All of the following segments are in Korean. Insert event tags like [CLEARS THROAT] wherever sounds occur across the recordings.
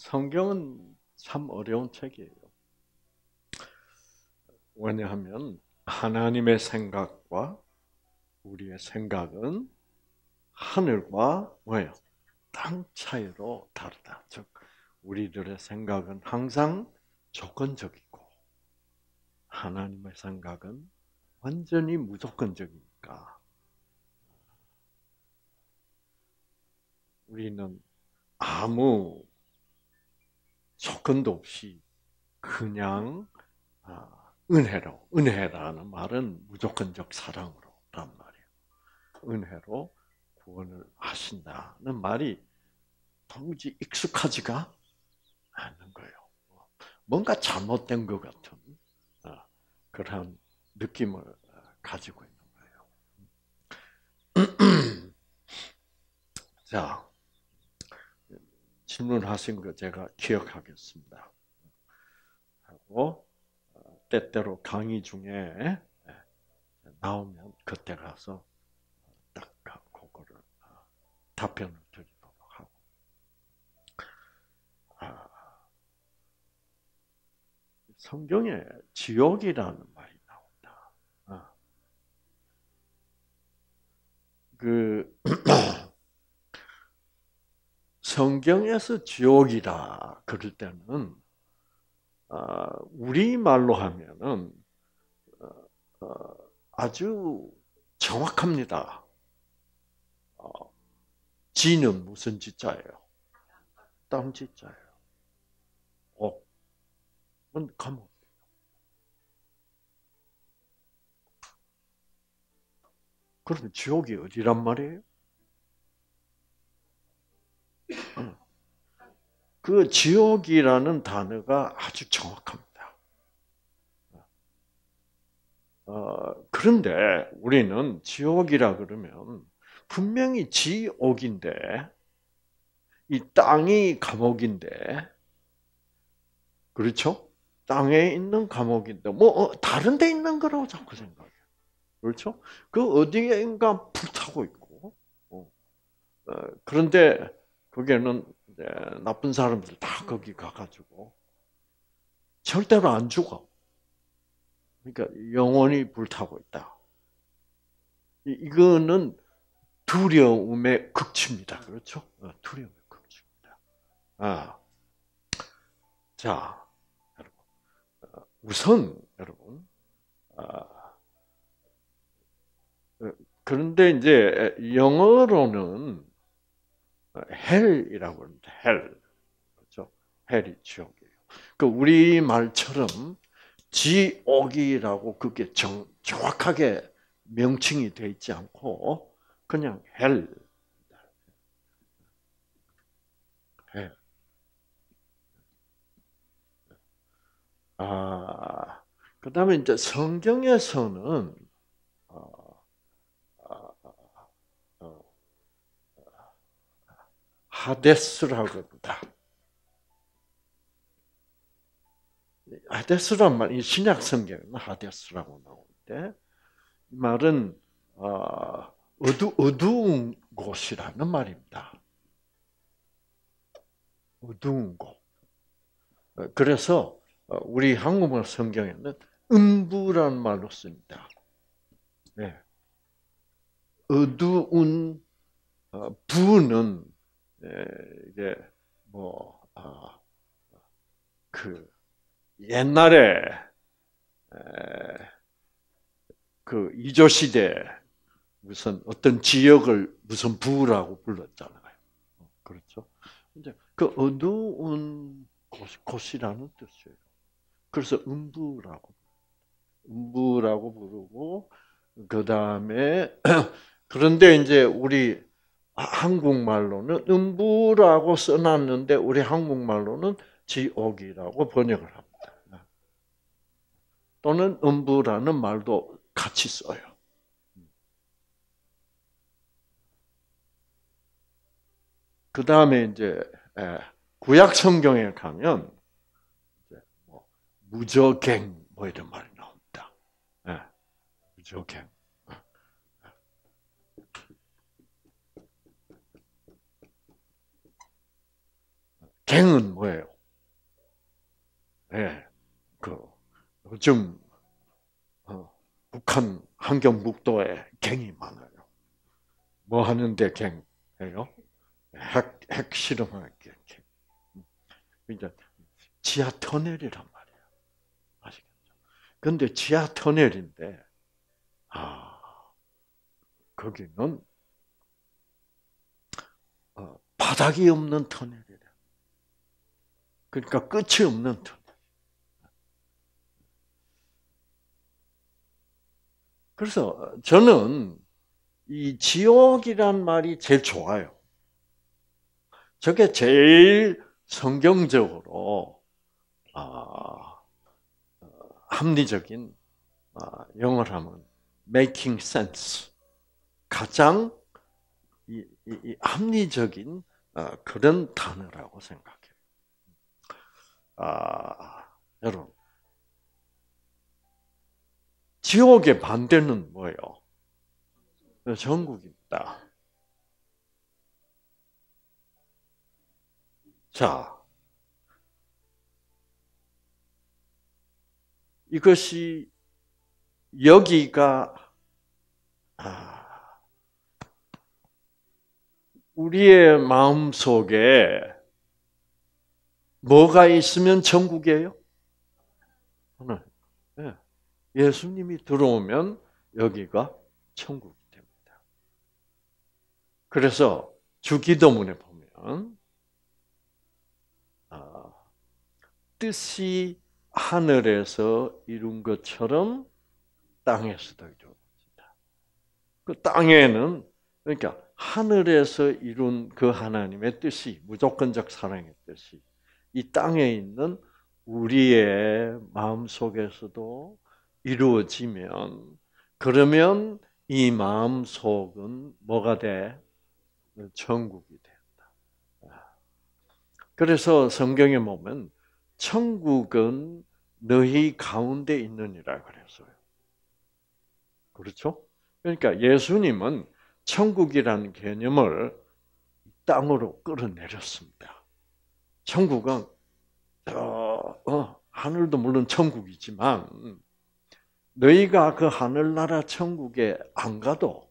성경은 참 어려운 책이에요. 왜냐하면 하나님의 생각과 우리의 생각은 하늘과 뭐예요? 땅 차이로 다르다. 즉 우리들의 생각은 항상 조건적이고 하나님의 생각은 완전히 무조건적이니까 우리는 아무 조건도 없이 그냥 아, 은혜로 은혜라는 말은 무조건적 사랑으로란 말이에요. 은혜로 구원을 하신다는 말이 도무지 익숙하지가 않는 거예요. 뭔가 잘못된 것 같은 아, 그런 느낌을 아, 가지고 있는 거예요. [CLEARS THROAT] 자, 질문하신 거 제가 기억하겠습니다. 하고 때때로 강의 중에 예, 나오면 그때 가서 딱 그거를 아, 답변을 드리도록 하고. 아, 성경에 지옥이라는 말이 나온다. 아. 그 [CLEARS THROAT] 성경에서 지옥이다 그럴 때는 아, 우리 말로 하면은 어, 어, 아주 정확합니다. 어, 지는 무슨 지자예요? 땀 지자예요. 옥은 감옥. 그럼 지옥이 어디란 말이에요? 그 지옥이라는 단어가 아주 정확합니다. 어, 그런데 우리는 지옥이라 그러면 분명히 지옥인데 이 땅이 감옥인데 그렇죠? 땅에 있는 감옥인데 뭐 어, 다른 데 있는 거라고 자꾸 생각해요. 그렇죠? 그 어디인가 불타고 있고 어, 어 그런데 그게는 예, 나쁜 사람들 다 거기 가가지고 절대로 안 죽어. 그러니까 영혼이 불타고 있다. 이거는 두려움의 극치입니다. 그렇죠? 어, 두려움의 극치입니다. 아. 자, 여러분. 어, 우선, 여러분. 아, 어, 그런데 이제 영어로는 어, 헬이라고 합니다. 헬. 그렇죠? 헬이 지옥이에요. 그 우리 말처럼 지옥이라고 그게 정, 정확하게 명칭이 되 있지 않고 그냥 헬. 헬. 아, 그 다음에 이제 성경에서는 하데스라고 합니다. 하데스란 아, 말, 신약 성경에 하데스라고 나오는데, 이 말은, 어, 어두, 어두운 곳이라는 말입니다. 어두운 곳. 어, 그래서, 어, 우리 한국말 성경에는 음부라 말로 씁니다. 네. 어두운, 어, 부는 예, 이제 뭐그 아, 옛날에 그 이조 시대 무슨 어떤 지역을 무슨 부라고 불렀잖아요. 어, 그렇죠? 이제 그 어두운 곳, 이라는 뜻이에요. 그래서 음부라고 음부라고 부르고 그 다음에 [CLEARS THROAT] 그런데 이제 우리 아, 한국말로는 음부라고 써놨는데 우리 한국말로는 지옥이라고 번역을 합니다. 또는 음부라는 말도 같이 써요. 그 다음에 이제 구약 성경에 가면 뭐 무저갱 뭐 이런 말이 나옵니다. 예, 무저갱. 갱은 뭐예요? 네, 그, 요즘, 어, 북한 한경북도에 갱이 많아요. 뭐 하는데 갱이에요? 핵, 핵 실험하는 갱. 이제 그러니까 지하 터널이란 말이에요. 아시겠죠? 근데 지하 터널인데, 아, 거기는, 어, 바닥이 없는 터널 그러니까 끝이 없는 턴. 그래서 저는 이 지옥이란 말이 제일 좋아요. 저게 제일 성경적으로 아, 합리적인 아, 영어로 하면 making sense 가장 합리적인 어, 그런 단어라고 생각. 아, 여러분 지옥의 반대는 뭐예요? 전국입니다. 자, 이것이 여기가 아, 우리의 마음 속에 뭐가 있으면 천국이에요? 하늘. 네. 예. 예수님이 들어오면 여기가 천국이 됩니다. 그래서 주기도문에 보면 아, 뜻이 하늘에서 이룬 것처럼 땅에서도 이루어진다. 그 땅에는 그러니까 하늘에서 이룬 그 하나님의 뜻이 무조건적 사랑의 뜻이 이 땅에 있는 우리의 마음 속에서도 이루어지면 그러면 이 마음 속은 뭐가 돼? 천국이 된다. 그래서 성경에 보면 천국은 너희 가운데 있느니라 그랬어요. 그렇죠? 그러니까 예수님은 천국이라는 개념을 땅으로 끌어내렸습니다. 천국은 저 어, 하늘도 물론 천국이지만 너희가 그 하늘나라 천국에 안 가도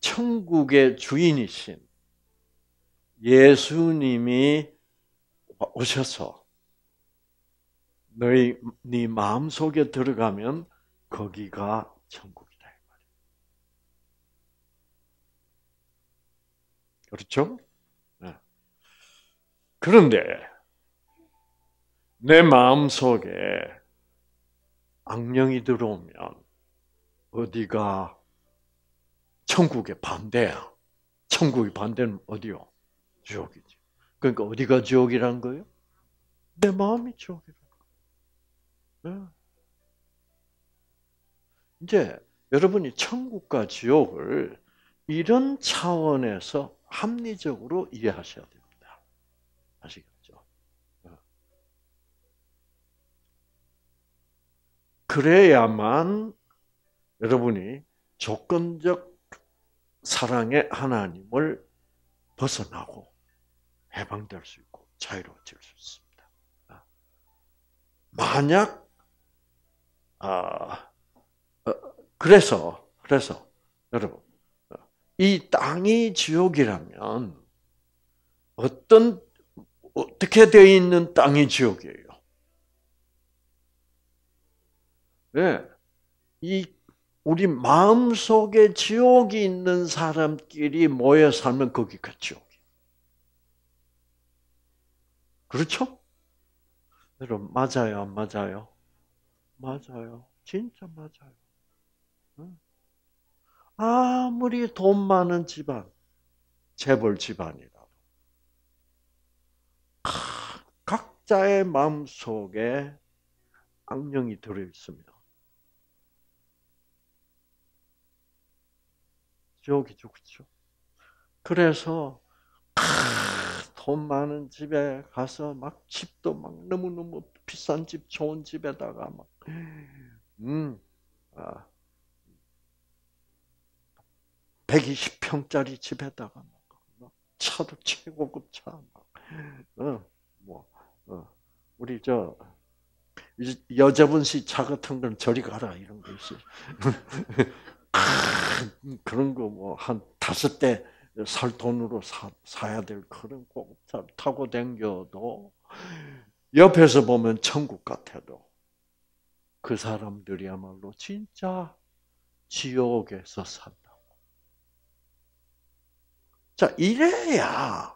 천국의 주인이신 예수님이 오셔서 너희 네 마음 속에 들어가면 거기가 천국이다 이말이에 그렇죠? 그런데 내 마음 속에 악령이 들어오면 어디가 천국의 반대야. 천국의 반대는 어디요? 지옥이지. 그러니까 어디가 지옥이란 거예요? 내 마음이 지옥이라 거예요. 네. 이제 여러분이 천국과 지옥을 이런 차원에서 합리적으로 이해하셔야 돼요. 아시겠죠? 어. 그래야만 여러분이 조건적 사랑의 하나님을 벗어나고 해방될 수 있고 자유로워질 수 있습니다. 어. 만약 아 어, 그래서 그래서 여러분 이 땅이 지옥이라면 어떤 어떻게 되어 있는 땅이 지옥이에요? 네. 이 우리 마음 속에 지옥이 있는 사람끼리 모여 살면 거기가 지옥이. 그렇죠? 여러분 맞아요, 안 맞아요? 맞아요, 진짜 맞아요. 아무리 돈 많은 집안, 재벌 집안이 각자의 마음 속에 악령이 들어있으며 지옥이 죽죠. 그렇죠? 그래서 돈 많은 집에 가서 막 집도 막 너무너무 비싼 집, 좋은 집에다가 막, 음, 아, 120평짜리 집에다가 차도 최고급 차, 어, 뭐, 어, 우리 저 여자분 시차 같은 건 저리 가라 이런 거 있어. [LAUGHS] 그런 거 뭐 한 다섯 대 살 돈으로 사, 사야 될 그런 꼭 타고 댕겨도 옆에서 보면 천국 같아도 그 사람들이야말로 진짜 지옥에서 산다고. 자 이래야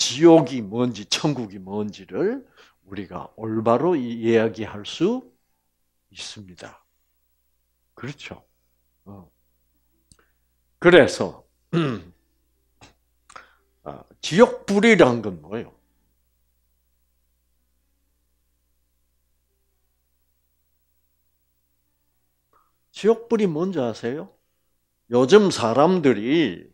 지옥이 뭔지 천국이 뭔지를 우리가 올바로 이야기할 수 있습니다. 그렇죠. 어. 그래서 [CLEARS THROAT] 아, 지옥 불이란 건 뭐예요? 지옥불이 뭔지 아세요? 요즘 사람들이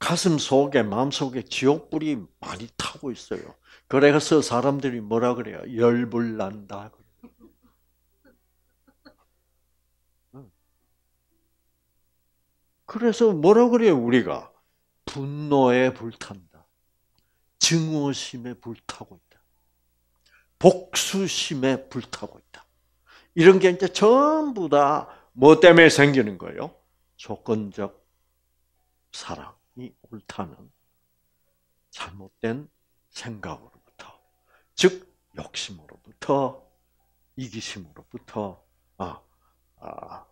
가슴 속에 마음 속에 지옥 불이 많이 타고 있어요. 그래서 사람들이 뭐라 그래요? 열불 난다. 그래서 뭐라 그래요? 우리가 분노에 불탄다. 증오심에 불타고 있다. 복수심에 불타고 있다. 이런 게 이제 전부 다 뭐 때문에 생기는 거예요? 조건적 사랑. 옳다는 잘못된 생각으로부터, 즉 욕심으로부터, 이기심으로부터, 아, 아,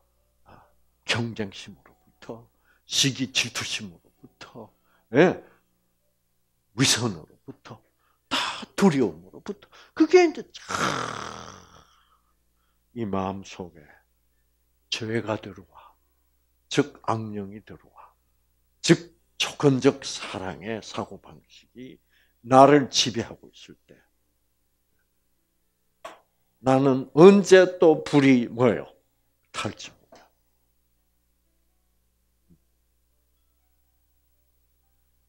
아, 경쟁심으로부터, 시기 질투심으로부터, 예, 위선으로부터, 다 두려움으로부터, 그게 이제 참이 마음 속에 죄가 들어와, 즉 악령이 들어와, 즉 조건적 사랑의 사고방식이 나를 지배하고 있을 때 나는 언제 또 불이 뭐예요? 탈집니다.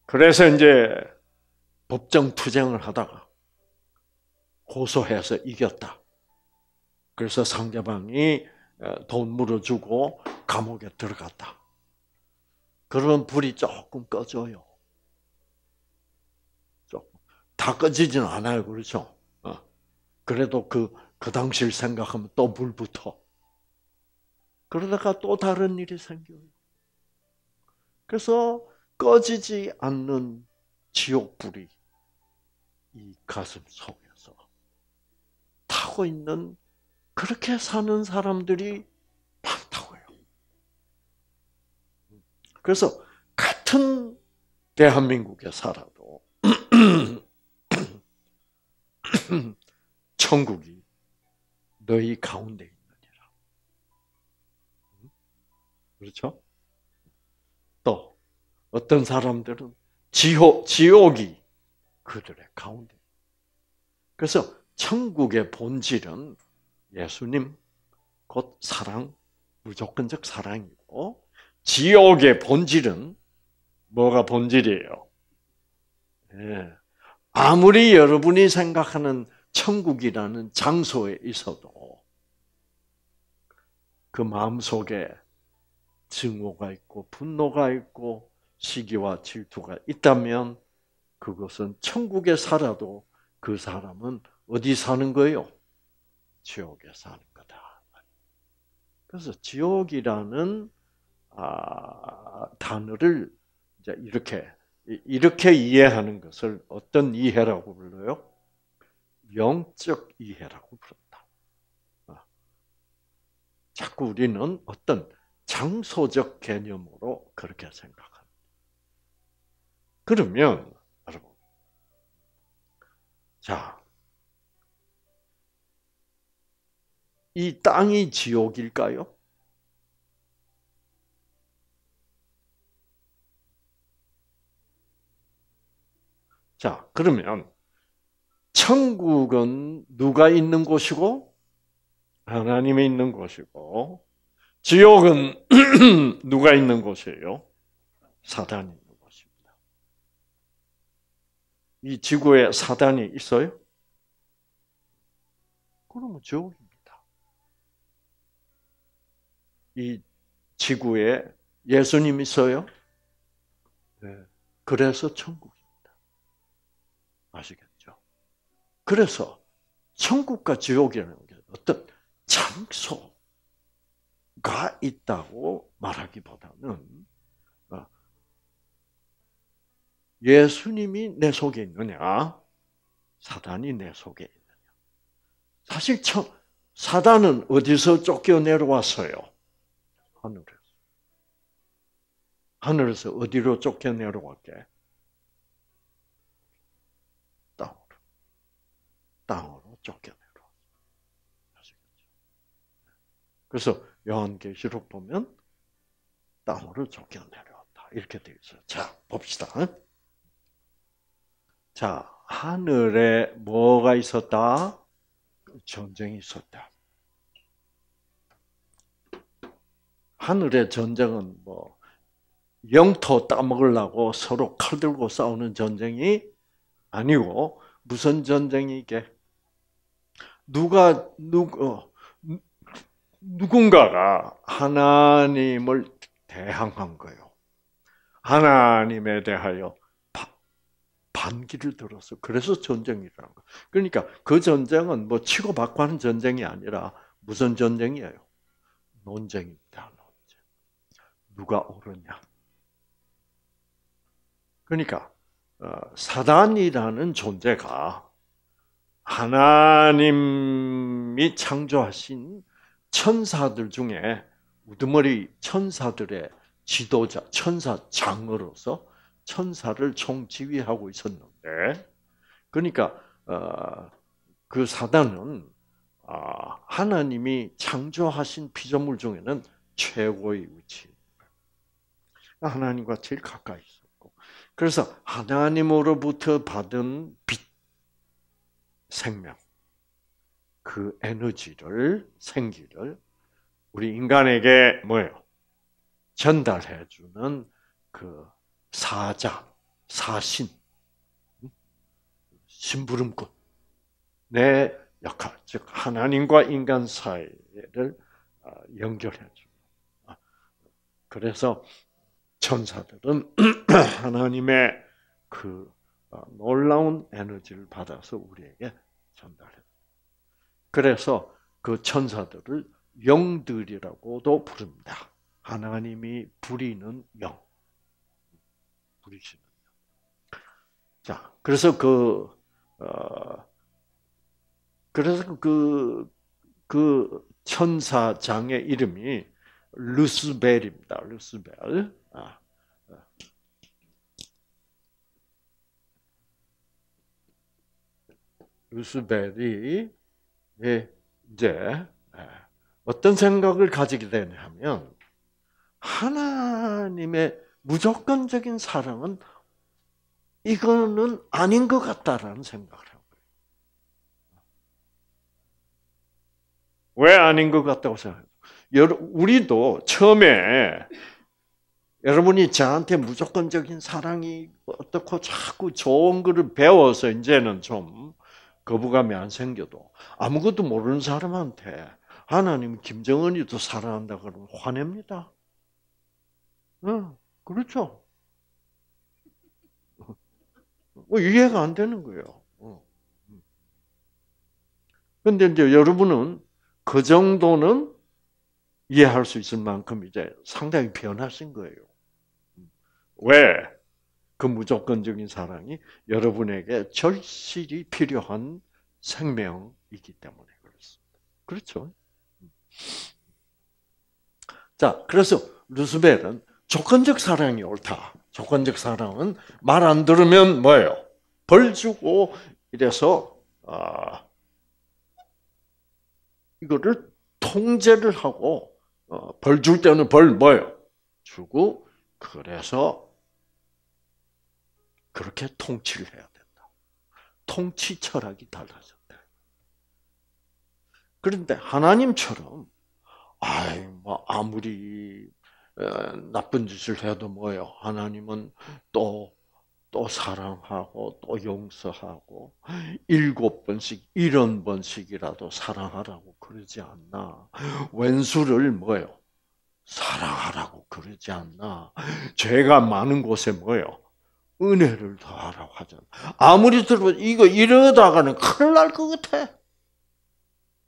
그래서 이제 법정 투쟁을 하다가 고소해서 이겼다. 그래서 상대방이 어, 돈 물어주고 감옥에 들어갔다. 그러면 불이 조금 꺼져요. 조금. 다 꺼지진 않아요. 그렇죠? 어. 그래도 그, 그 당시를 생각하면 또 불부터. 그러다가 또 다른 일이 생겨요. 그래서 꺼지지 않는 지옥불이 이 가슴 속에서 타고 있는 그렇게 사는 사람들이 그래서 같은 대한민국에 살아도 [CLEARS THROAT] 천국이 너희 가운데 있느니라. 그렇죠? 또 어떤 사람들은 지옥 지옥이 그들의 가운데. 그래서 천국의 본질은 예수님 곧 사랑 무조건적 사랑이고 지옥의 본질은 뭐가 본질이에요? 예. 아무리 여러분이 생각하는 천국이라는 장소에 있어도 그 마음 속에 증오가 있고 분노가 있고 시기와 질투가 있다면 그것은 천국에 살아도 그 사람은 어디 사는 거예요? 지옥에 사는 거다. 그래서 지옥이라는 아, 단어를 이제 이렇게 이렇게 이해하는 것을 어떤 이해라고 불러요? 영적 이해라고 부른다. 아, 자꾸 우리는 어떤 장소적 개념으로 그렇게 생각합니다. 그러면 여러분, 자, 이 땅이 지옥일까요? 자, 그러면 천국은 누가 있는 곳이고 하나님이 있는 곳이고 지옥은 [CLEARS THROAT] 누가 있는 곳이에요? 사단이 있는 곳입니다. 이 지구에 사단이 있어요? 그러면 지옥입니다. 이 지구에 예수님 있어요? 네. 그래서 천국. 아시겠죠? 그래서 천국과 지옥이라는 게 어떤 장소가 있다고 말하기보다는 어, 예수님이 내 속에 있느냐, 사단이 내 속에 있느냐. 사실 참 사단은 어디서 쫓겨 내려왔어요? 하늘에서. 하늘에서 어디로 쫓겨 내려왔게? 땅으로 쫓겨내라. 그래서 요한계시록 보면 땅으로 쫓겨내려왔다 이렇게 되어 있어요. 자 봅시다. 자 하늘에 뭐가 있었다? 그 전쟁이 있었다. 하늘의 전쟁은 뭐 영토 따먹으려고 서로 칼 들고 싸우는 전쟁이 아니고 무슨 전쟁이 이게? 누가 누 어, 누군가가 하나님을 대항한 거예요. 하나님에 대하여 반기를 들어서 그래서 전쟁이 일어 거. 그러니까 그 전쟁은 뭐 치고받고 하는 전쟁이 아니라 무슨 전쟁이에요? 논쟁입니다. 논쟁. 누가 옳으냐? 그러니까 어, 사단이라는 존재가 하나님이 창조하신 천사들 중에 우두머리 천사들의 지도자, 천사장으로서 천사를 총지휘하고 있었는데, 그러니까 어, 그 사단은 어, 하나님이 창조하신 피조물 중에는 최고의 위치. 하나님과 제일 가까이 있었고, 그래서 하나님으로부터 받은 빛 생명, 그 에너지를, 생기를 우리 인간에게 뭐예요? 전달해주는 그 사자, 사신, 심부름꾼, 내 역할, 즉 하나님과 인간 사이를 아, 연결해주는. 아, 그래서 천사들은 [CLEARS THROAT] 하나님의 그 어, 놀라운 에너지를 받아서 우리에게 전달해. 그래서 그 천사들을 영들이라고도 부릅니다. 하나님이 부리는 영. 부리시는 영. 자, 그래서 그, 어, 그래서 그, 그 천사장의 이름이 루스벨입니다. 루스벨. 아, 어. 루스벨이 예, 이제 예, 어떤 생각을 가지게 되냐면 하나님의 무조건적인 사랑은 이거는 아닌 것 같다라는 생각을 하고요. 왜 아닌 것 같다고 생각해요? 우리도 처음에 여러분이 저한테 무조건적인 사랑이 어떻고 자꾸 좋은 거를 배워서 이제는 좀 거부감이 안 생겨도 아무것도 모르는 사람한테 하나님 김정은이도 사랑한다 그러면 화냅니다. 응, 그렇죠. 뭐 이해가 안 되는 거예요. 어. 근데 이제 여러분은 그 정도는 이해할 수 있을 만큼 이제 상당히 변하신 거예요. 왜? 그 무조건적인 사랑이 여러분에게 절실히 필요한 생명이기 때문에 그렇습니다. 그렇죠? 자, 그래서 루스벨은 조건적 사랑이 옳다. 조건적 사랑은 말 안 들으면 뭐예요? 벌 주고 이래서 아, 이거를 통제를 하고 어, 벌 줄 때는 벌 뭐예요? 주고 그래서 그렇게 통치를 해야 된다. 통치 철학이 달라졌대. 그런데 하나님처럼 아이 뭐 아무리 어, 나쁜 짓을 해도 뭐요 하나님은 또 또 사랑하고 또 용서하고 일곱 번씩 일흔 번씩이라도 사랑하라고 그러지 않나 왼수를 뭐요 사랑하라고 그러지 않나 죄가 많은 곳에 뭐요 은혜를 더하라고 하잖아. 아무리 들어도 이거 이러다가는 큰일 날 것 같아.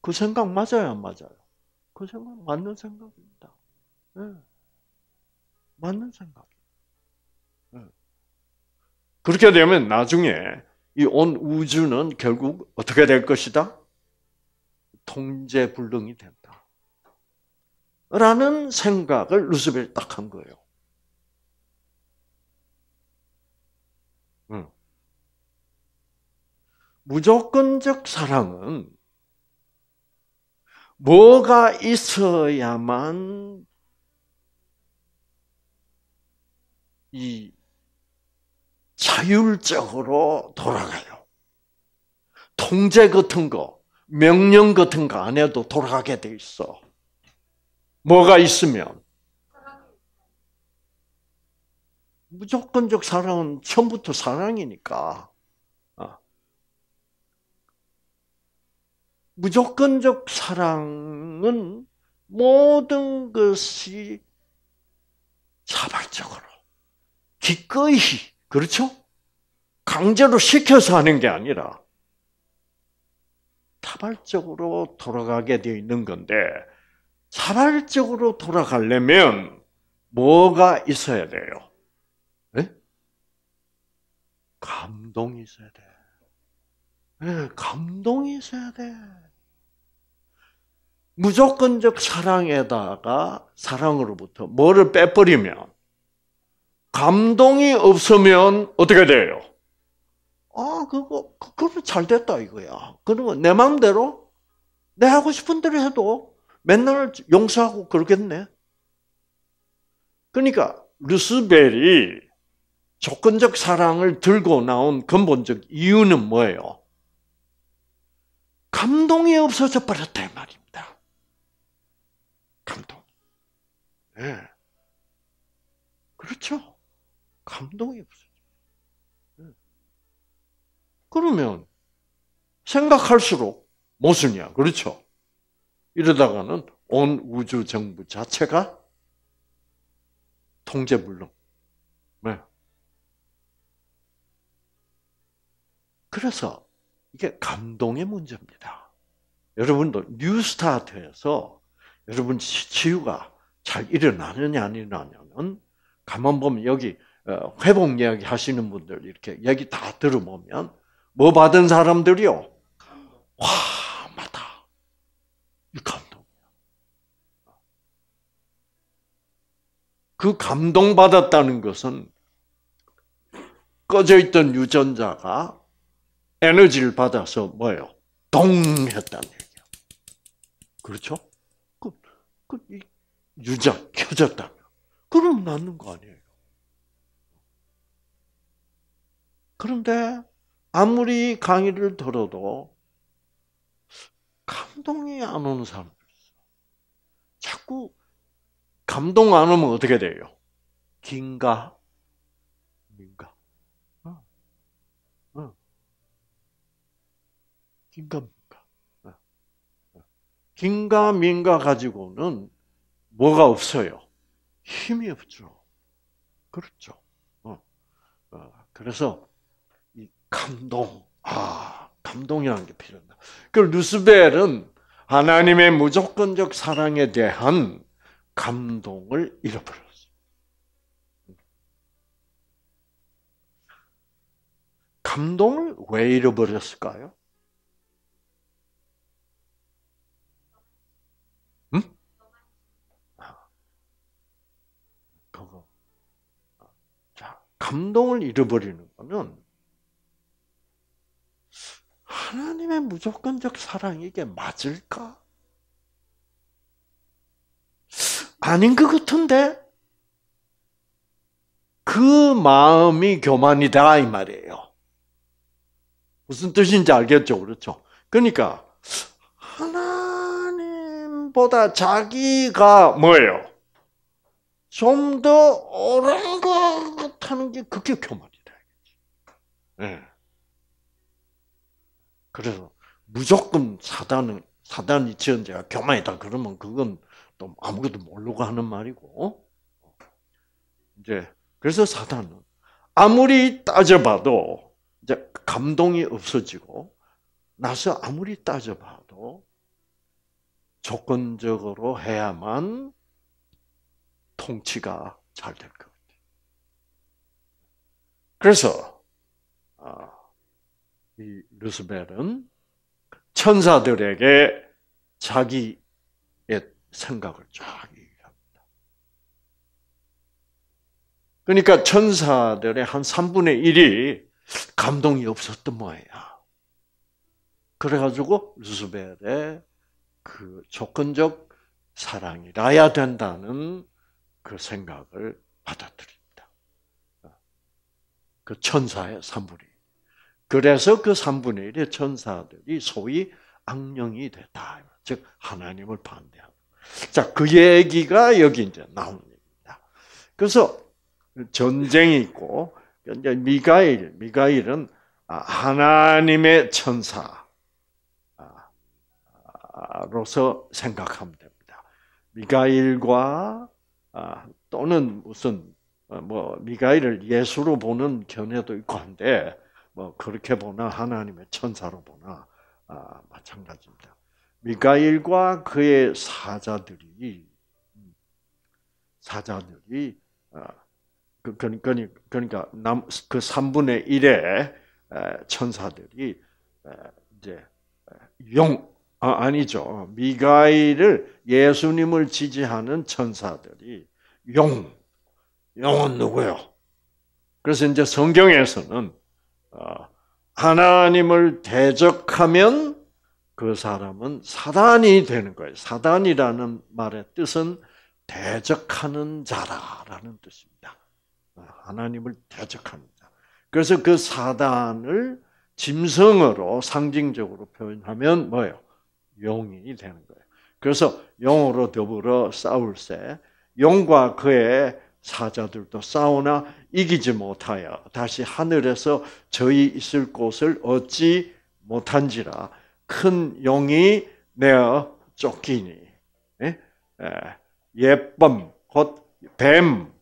그 생각 맞아요, 안 맞아요? 그 생각 맞는 생각입니다. 네. 맞는 생각. 네. 그렇게 되면 나중에 이 온 우주는 결국 어떻게 될 것이다? 통제불능이 된다. 라는 생각을 루스벨이 딱 한 거예요. 무조건적 사랑은 뭐가 있어야만 이 자율적으로 돌아가요. 통제 같은 거, 명령 같은 거 안 해도 돌아가게 돼 있어. 뭐가 있으면 무조건적 사랑은 처음부터 사랑이니까 무조건적 사랑은 모든 것이 자발적으로 기꺼이 그렇죠? 강제로 시켜서 하는 게 아니라 자발적으로 돌아가게 되어 있는 건데 자발적으로 돌아가려면 뭐가 있어야 돼요? 네? 감동이 있어야 돼요. 예, 감동이 있어야 돼. 무조건적 사랑에다가 사랑으로부터 뭐를 빼버리면 감동이 없으면 어떻게 돼요? 아, 그거 그거 잘 됐다 이거야. 그러면 내 마음대로 내 하고 싶은 대로 해도 맨날 용서하고 그러겠네. 그러니까 루스벨이 조건적 사랑을 들고 나온 근본적 이유는 뭐예요? 감동이 없어져 버렸다 이 말입니다. 감동. 네. 그렇죠. 감동이 없어져. 네. 그러면 생각할수록 모순이야. 그렇죠. 이러다가는 온 우주 정부 자체가 통제불능. 네. 그래서 이게 감동의 문제입니다. 여러분도 뉴스타트에서 여러분 치유가 잘 일어나느냐 안 일어나냐는 가만 보면 여기 어, 회복 이야기 하시는 분들 이렇게 얘기 다 들어보면 뭐 받은 사람들이요 와 맞다 이 감동이야 그 감동 받았다는 것은 꺼져 있던 유전자가 에너지를 받아서 뭐예요? 동했다는 얘기야. 그렇죠? 그, 그 유자 켜졌다 그럼 낳는 거 아니에요. 그런데 아무리 강의를 들어도 감동이 안 오는 사람 있어. 자꾸 감동 안 오면 어떻게 돼요? 긴가? 민가? 긴가민가. 어, 어. 긴가민가 가지고는 뭐가 없어요? 힘이 없죠. 그렇죠. 어, 그래서 이 감동, 아 감동이라는 게 필요합니다. 그 루스벨은 하나님의 무조건적 사랑에 대한 감동을 잃어버렸어요. 감동을 왜 잃어버렸을까요? 감동을 잃어버리는 거는 하나님의 무조건적 사랑이 게 맞을까? 아닌 것 같은데? 그 마음이 교만이다, 이 말이에요. 무슨 뜻인지 알겠죠? 그렇죠? 그러니까, 하나님보다 자기가 뭐예요? 좀 더 오래 하는 게 그게 교만이다. 그 예. 그래서 무조건 사단은 사단이 지은 죄가 교만이다. 그러면 그건 또 아무것도 모르고 하는 말이고 이제 그래서 사단은 아무리 따져봐도 이제 감동이 없어지고 나서 아무리 따져봐도 조건적으로 해야만 통치가 잘될거예 그래서 아, 이 루스벨은 천사들에게 자기의 생각을 쫙 얘기합니다. 그러니까 천사들의 한 3분의 1이 감동이 없었던 모양이야. 그래가지고 루스벨의 그 조건적 사랑이라야 된다는 그 생각을 받아들이. 그 천사의 3분의 1. 그래서 그 3분의 1의 천사들이 소위 악령이 됐다. 즉, 하나님을 반대하는. 자, 그 얘기가 여기 이제 나오니다 그래서 전쟁이 있고, 이제 미가일, 미가일은 아, 하나님의 천사로서 아, 생각하면 됩니다. 미가일과 아, 또는 무슨 어, 뭐 미가엘을 예수로 보는 견해도 있고 한데 뭐 그렇게 보나 하나님의 천사로 보나 아, 마찬가지입니다. 미가엘과 그의 사자들이 음, 사자들이 아, 그, 그, 그러니까 그러니까 남그 3분의 1의 천사들이 이제 용 아, 아니죠 미가엘을 예수님을 지지하는 천사들이 용 영은 누구요? 그래서 이제 성경에서는 어, 하나님을 대적하면 그 사람은 사단이 되는 거예요. 사단이라는 말의 뜻은 대적하는 자라라는 뜻입니다. 어, 하나님을 대적하는 자. 그래서 그 사단을 짐승으로 상징적으로 표현하면 뭐예요? 용인이 되는 거예요. 그래서 용으로 더불어 싸울 때 용과 그의 사자들도 싸우나 이기지 못하여 다시 하늘에서 저희 있을 곳을 얻지 못한지라 큰 용이 내어 쫓기니 예범 예. 곧 뱀,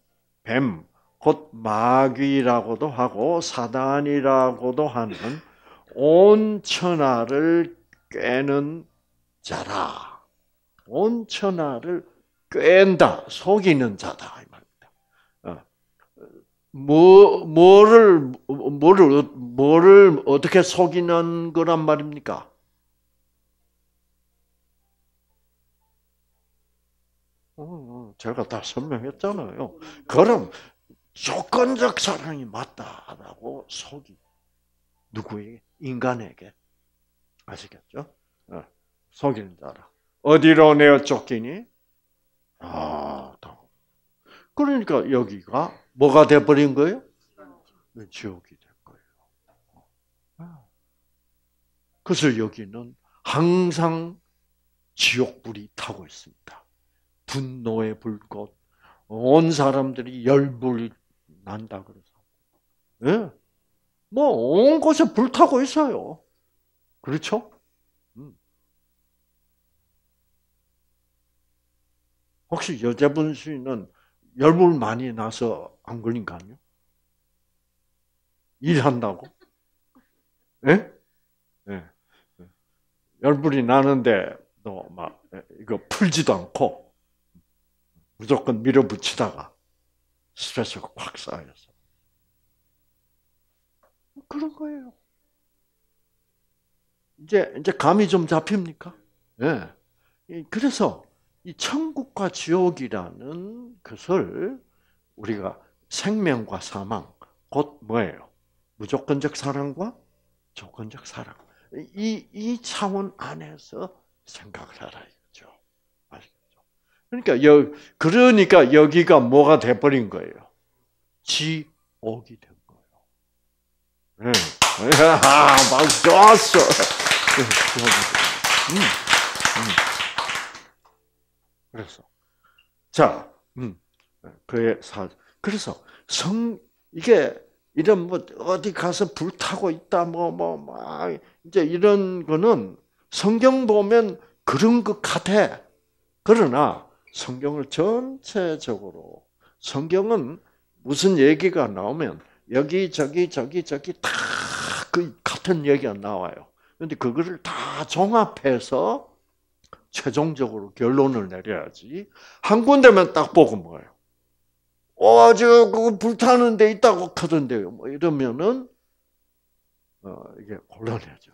뱀, 곧 마귀라고도 하고 사단이라고도 하는 온 천하를 꿰는 자라. 온 천하를 꿰다 속이는 자다. 뭐, 뭐를, 뭐를, 뭐를 어떻게 속이는 거란 말입니까? 어, 어, 제가 다 설명했잖아요. 그럼 조건적 사랑이 맞다라고 속이 누구에게? 인간에게. 아시겠죠? 어, 속이는 자라. 어디로 내어 쫓기니? 아, 동. 그러니까 여기가 뭐가 돼버린 거예요? 그 지옥이 된 거예요. 그래서 여기는 항상 지옥불이 타고 있습니다. 분노의 불꽃, 온 사람들이 열불이 난다 그래서. 네? 예? 뭐 온 곳에 불타고 있어요. 그렇죠? 음. 혹시 여자분 수인은 열불 많이 나서 안 걸린가요? 일한다고? 예? 예. 열불이 나는데 또막 예, 이거 풀지도 않고 무조건 밀어붙이다가 스트레스가 확 쌓여서 그런 거예요. 이제 이제 감이 좀 잡힙니까? 예. 그래서 이 천국과 지옥이라는 것을 우리가 생명과 사망, 곧 뭐예요? 무조건적 사랑과 조건적 사랑. 이, 이 차원 안에서 생각을 하라 이거죠. 아시겠죠? 그러니까, 여, 그러니까 여기가 뭐가 돼버린 거예요? 지옥이 된 거예요. 네. 야, [LAUGHS] 막 아, 좋았어. 네, 음, 음. 그래서 자, 음, 네, 그의 사. 그래서 성 이게 이런 뭐 어디 가서 불 타고 있다 뭐 뭐막 뭐, 이제 이런 거는 성경 보면 그런 것 같아. 그러나 성경을 전체적으로 성경은 무슨 얘기가 나오면 여기 저기 저기 저기 다 그 같은 얘기가 나와요. 그런데 그거를 다 종합해서 최종적으로 결론을 내려야지. 한 군데만 딱 보고 뭐예요. 와, 어, 저, 그 불타는 데 있다고 하던데요. 뭐 이러면은, 어, 이게 곤란해져.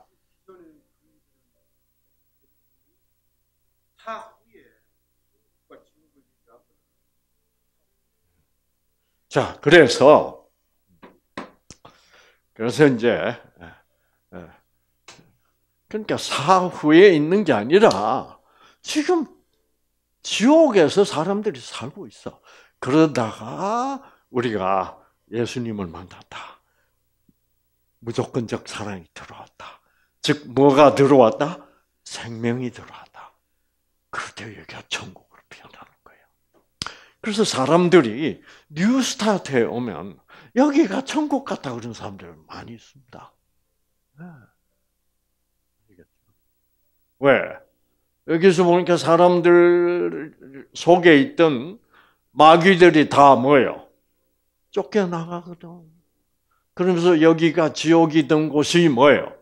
자, 그래서, 그래서 이제, 예, 예. 그러니까 사후에 있는 게 아니라, 지금 지옥에서 사람들이 살고 있어. 그러다가 우리가 예수님을 만났다. 무조건적 사랑이 들어왔다. 즉 뭐가 들어왔다? 생명이 들어왔다. 그때 여기가 천국으로 변하는 거예요. 그래서 사람들이 뉴스타트에 오면 여기가 천국 같다 그런 사람들 많이 있습니다. 네. 왜? 여기서 보니까 사람들 속에 있던 마귀들이 다 뭐예요? 쫓겨나가거든. 그러면서 여기가 지옥이던 곳이 뭐예요?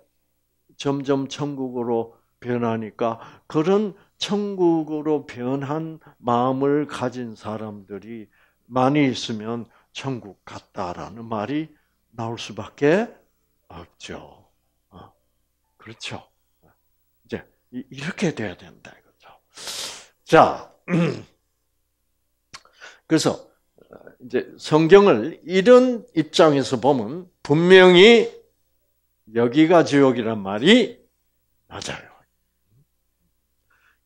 점점 천국으로 변하니까 그런 천국으로 변한 마음을 가진 사람들이 많이 있으면 천국 같다라는 말이 나올 수밖에 없죠. 어, 그렇죠. 이렇게 돼야 된다 이거죠. 자, [CLEARS THROAT] 그래서 어, 이제 성경을 이런 입장에서 보면 분명히 여기가 지옥이란 말이 맞아요.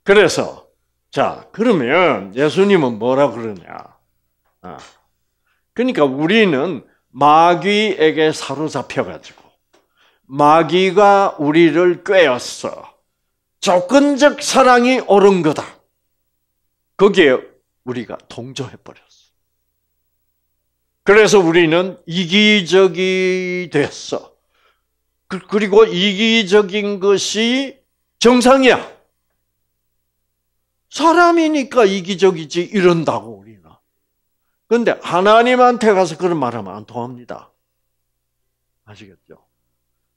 그래서 자 그러면 예수님은 뭐라 그러냐? 아, 그러니까 우리는 마귀에게 사로잡혀 가지고 마귀가 우리를 꿰었어. 조건적 사랑이 옳은 거다. 거기에 우리가 동조해버렸어. 그래서 우리는 이기적이 됐어. 그, 그리고 이기적인 것이 정상이야. 사람이니까 이기적이지 이런다고 우리는. 근데 하나님한테 가서 그런 말하면 안 통합니다. 아시겠죠?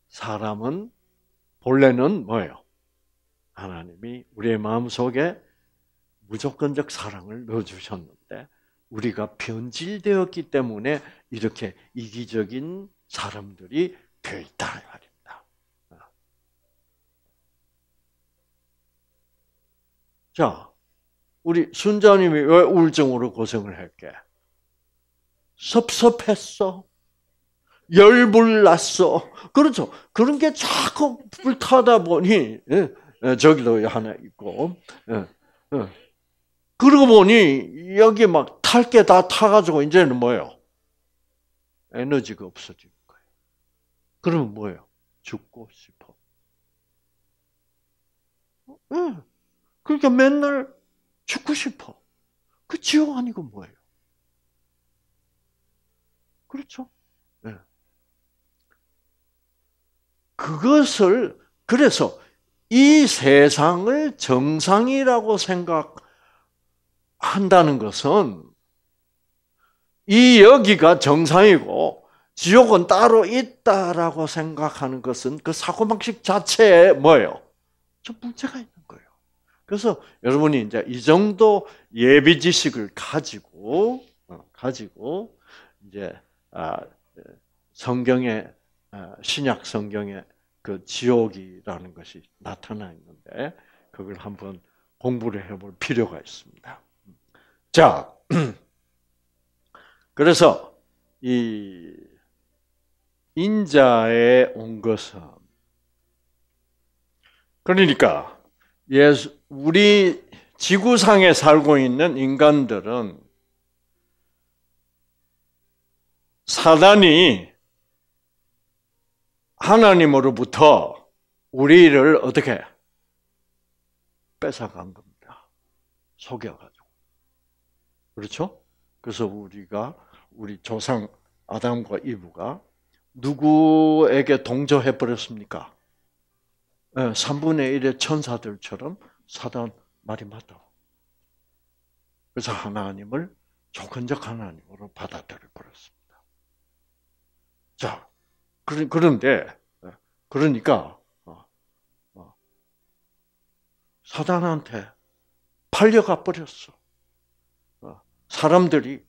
사람은 본래는 뭐예요? 하나님이 우리의 마음 속에 무조건적 사랑을 넣어주셨는데 우리가 변질되었기 때문에 이렇게 이기적인 사람들이 되어 있다 말입니다. 자, 우리 순자님이 왜 우울증으로 고생을 할게? 섭섭했어. 열불 났어. 그렇죠. 그런 게 자꾸 불타다 보니 예, 예, 저기도 하나 있고. 예, 예. 그러고 보니 여기 막 탈 게 다 타가지고 이제는 뭐예요? 에너지가 없어지 거예요. 그러면 뭐예요? 죽고 싶어. 응. 그러니까 맨날 죽고 싶어. 그 지옥 아니고 뭐예요? 그렇죠? 그것을 그래서 이 세상을 정상이라고 생각한다는 것은 이 여기가 정상이고 지옥은 따로 있다라고 생각하는 것은 그 사고방식 자체에 뭐예요? 좀 문제가 있는 거예요. 그래서 여러분이 이제 이 정도 예비 지식을 가지고 어, 가지고 이제 아, 성경의 아, 신약 성경의 그 지옥이라는 것이 나타나 있는데 그걸 한번 공부를 해볼 필요가 있습니다. 자, [CLEARS THROAT] 그래서 이 인자에 온 것은 그러니까 예수 우리 지구상에 살고 있는 인간들은 사단이 하나님으로부터 우리를 어떻게 뺏어간 겁니다. 속여가지고. 그렇죠? 그래서 우리가 우리 조상 아담과 이브가 누구에게 동조해 버렸습니까? 3분의 예, 1의 천사들처럼 사단 말이 맞다. 그래서 하나님을 조건적 하나님으로 받아들여 버렸습니다. 자, 그런데 예, 그러니까 어, 어, 사단한테 팔려가 버렸어. 어, 사람들이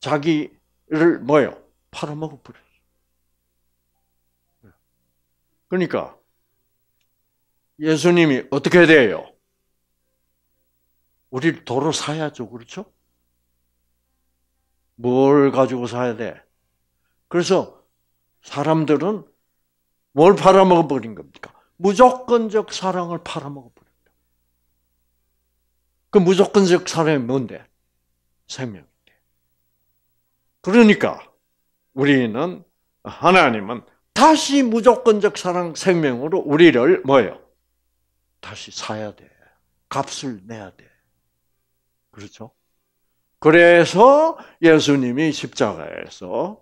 자기를 뭐요 팔아먹어 버렸어. 예. 그러니까 예수님이 어떻게 돼요? 우리 도로 사야죠, 그렇죠? 뭘 가지고 사야 돼? 그래서 사람들은 뭘 팔아먹어 버린 겁니까? 무조건적 사랑을 팔아먹어 버린다. 그 무조건적 사랑이 뭔데? 생명인데. 그러니까 우리는 하나님은 다시 무조건적 사랑 생명으로 우리를 뭐예요? 다시 사야 돼. 값을 내야 돼. 그렇죠? 그래서 예수님이 십자가에서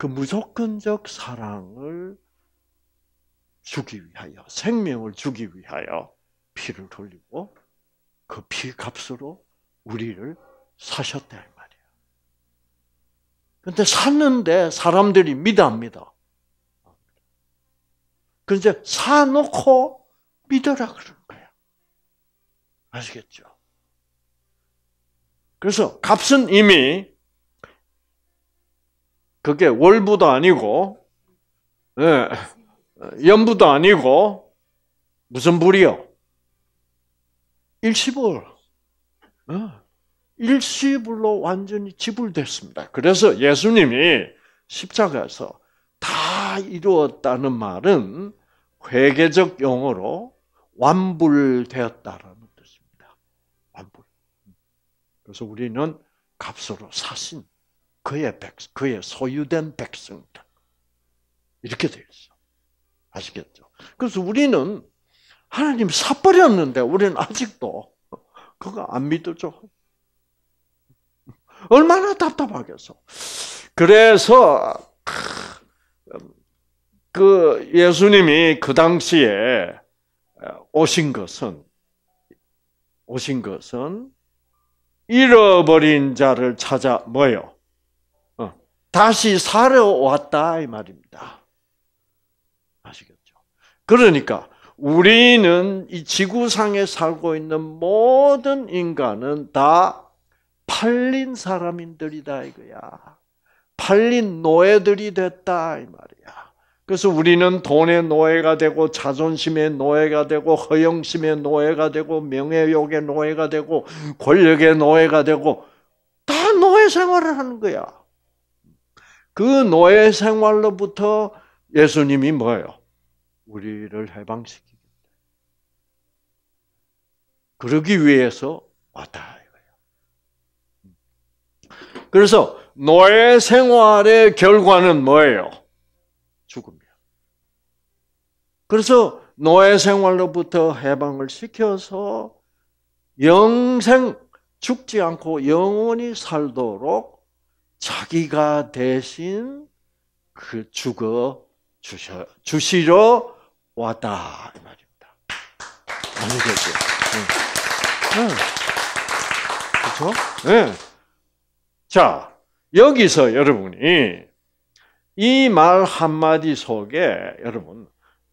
그 무조건적 사랑을 주기 위하여 생명을 주기 위하여 피를 돌리고 그 피 값으로 우리를 사셨다 이 말이야. 근데 샀는데 사람들이 믿어 안 믿어? 근데 그 사놓고 믿어라 그러는 거야. 아시겠죠? 그래서 값은 이미 그게 월부도 아니고 예, 연부도 아니고 무슨 불이요? 일시불. 어? 일시불로 완전히 지불됐습니다. 그래서 예수님이 십자가에서 다 이루었다는 말은 회계적 용어로 완불되었다라는 뜻입니다. 완불. 그래서 우리는 값으로 사신 그의 백, 그의 소유된 백성들. 이렇게 되어 있어. 아시겠죠? 그래서 우리는 하나님 사버렸는데 우리는 아직도 그거 안 믿어줘. 얼마나 답답하겠어. 그래서 그 예수님이 그 당시에 오신 것은 오신 것은 잃어버린 자를 찾아 뭐요? 다시 살아왔다 이 말입니다. 아시겠죠? 그러니까 우리는 이 지구상에 살고 있는 모든 인간은 다 팔린 사람인들이다 이거야. 팔린 노예들이 됐다 이 말이야. 그래서 우리는 돈의 노예가 되고 자존심의 노예가 되고 허영심의 노예가 되고 명예욕의 노예가 되고 권력의 노예가 되고 다 노예 생활을 하는 거야. 그 노예 생활로부터 예수님이 뭐예요? 우리를 해방시키겠다. 그러기 위해서 왔다 이거예요. 그래서 노예 생활의 결과는 뭐예요? 죽음이야. 그래서 노예 생활로부터 해방을 시켜서 영생 죽지 않고 영원히 살도록 자기가 대신 그 죽어 주셔, 주시러 왔다. 이 말입니다. 아니겠죠. 그렇죠. 네. 네. 그죠? 네. 예. 자, 여기서 여러분이 이 말 한마디 속에 여러분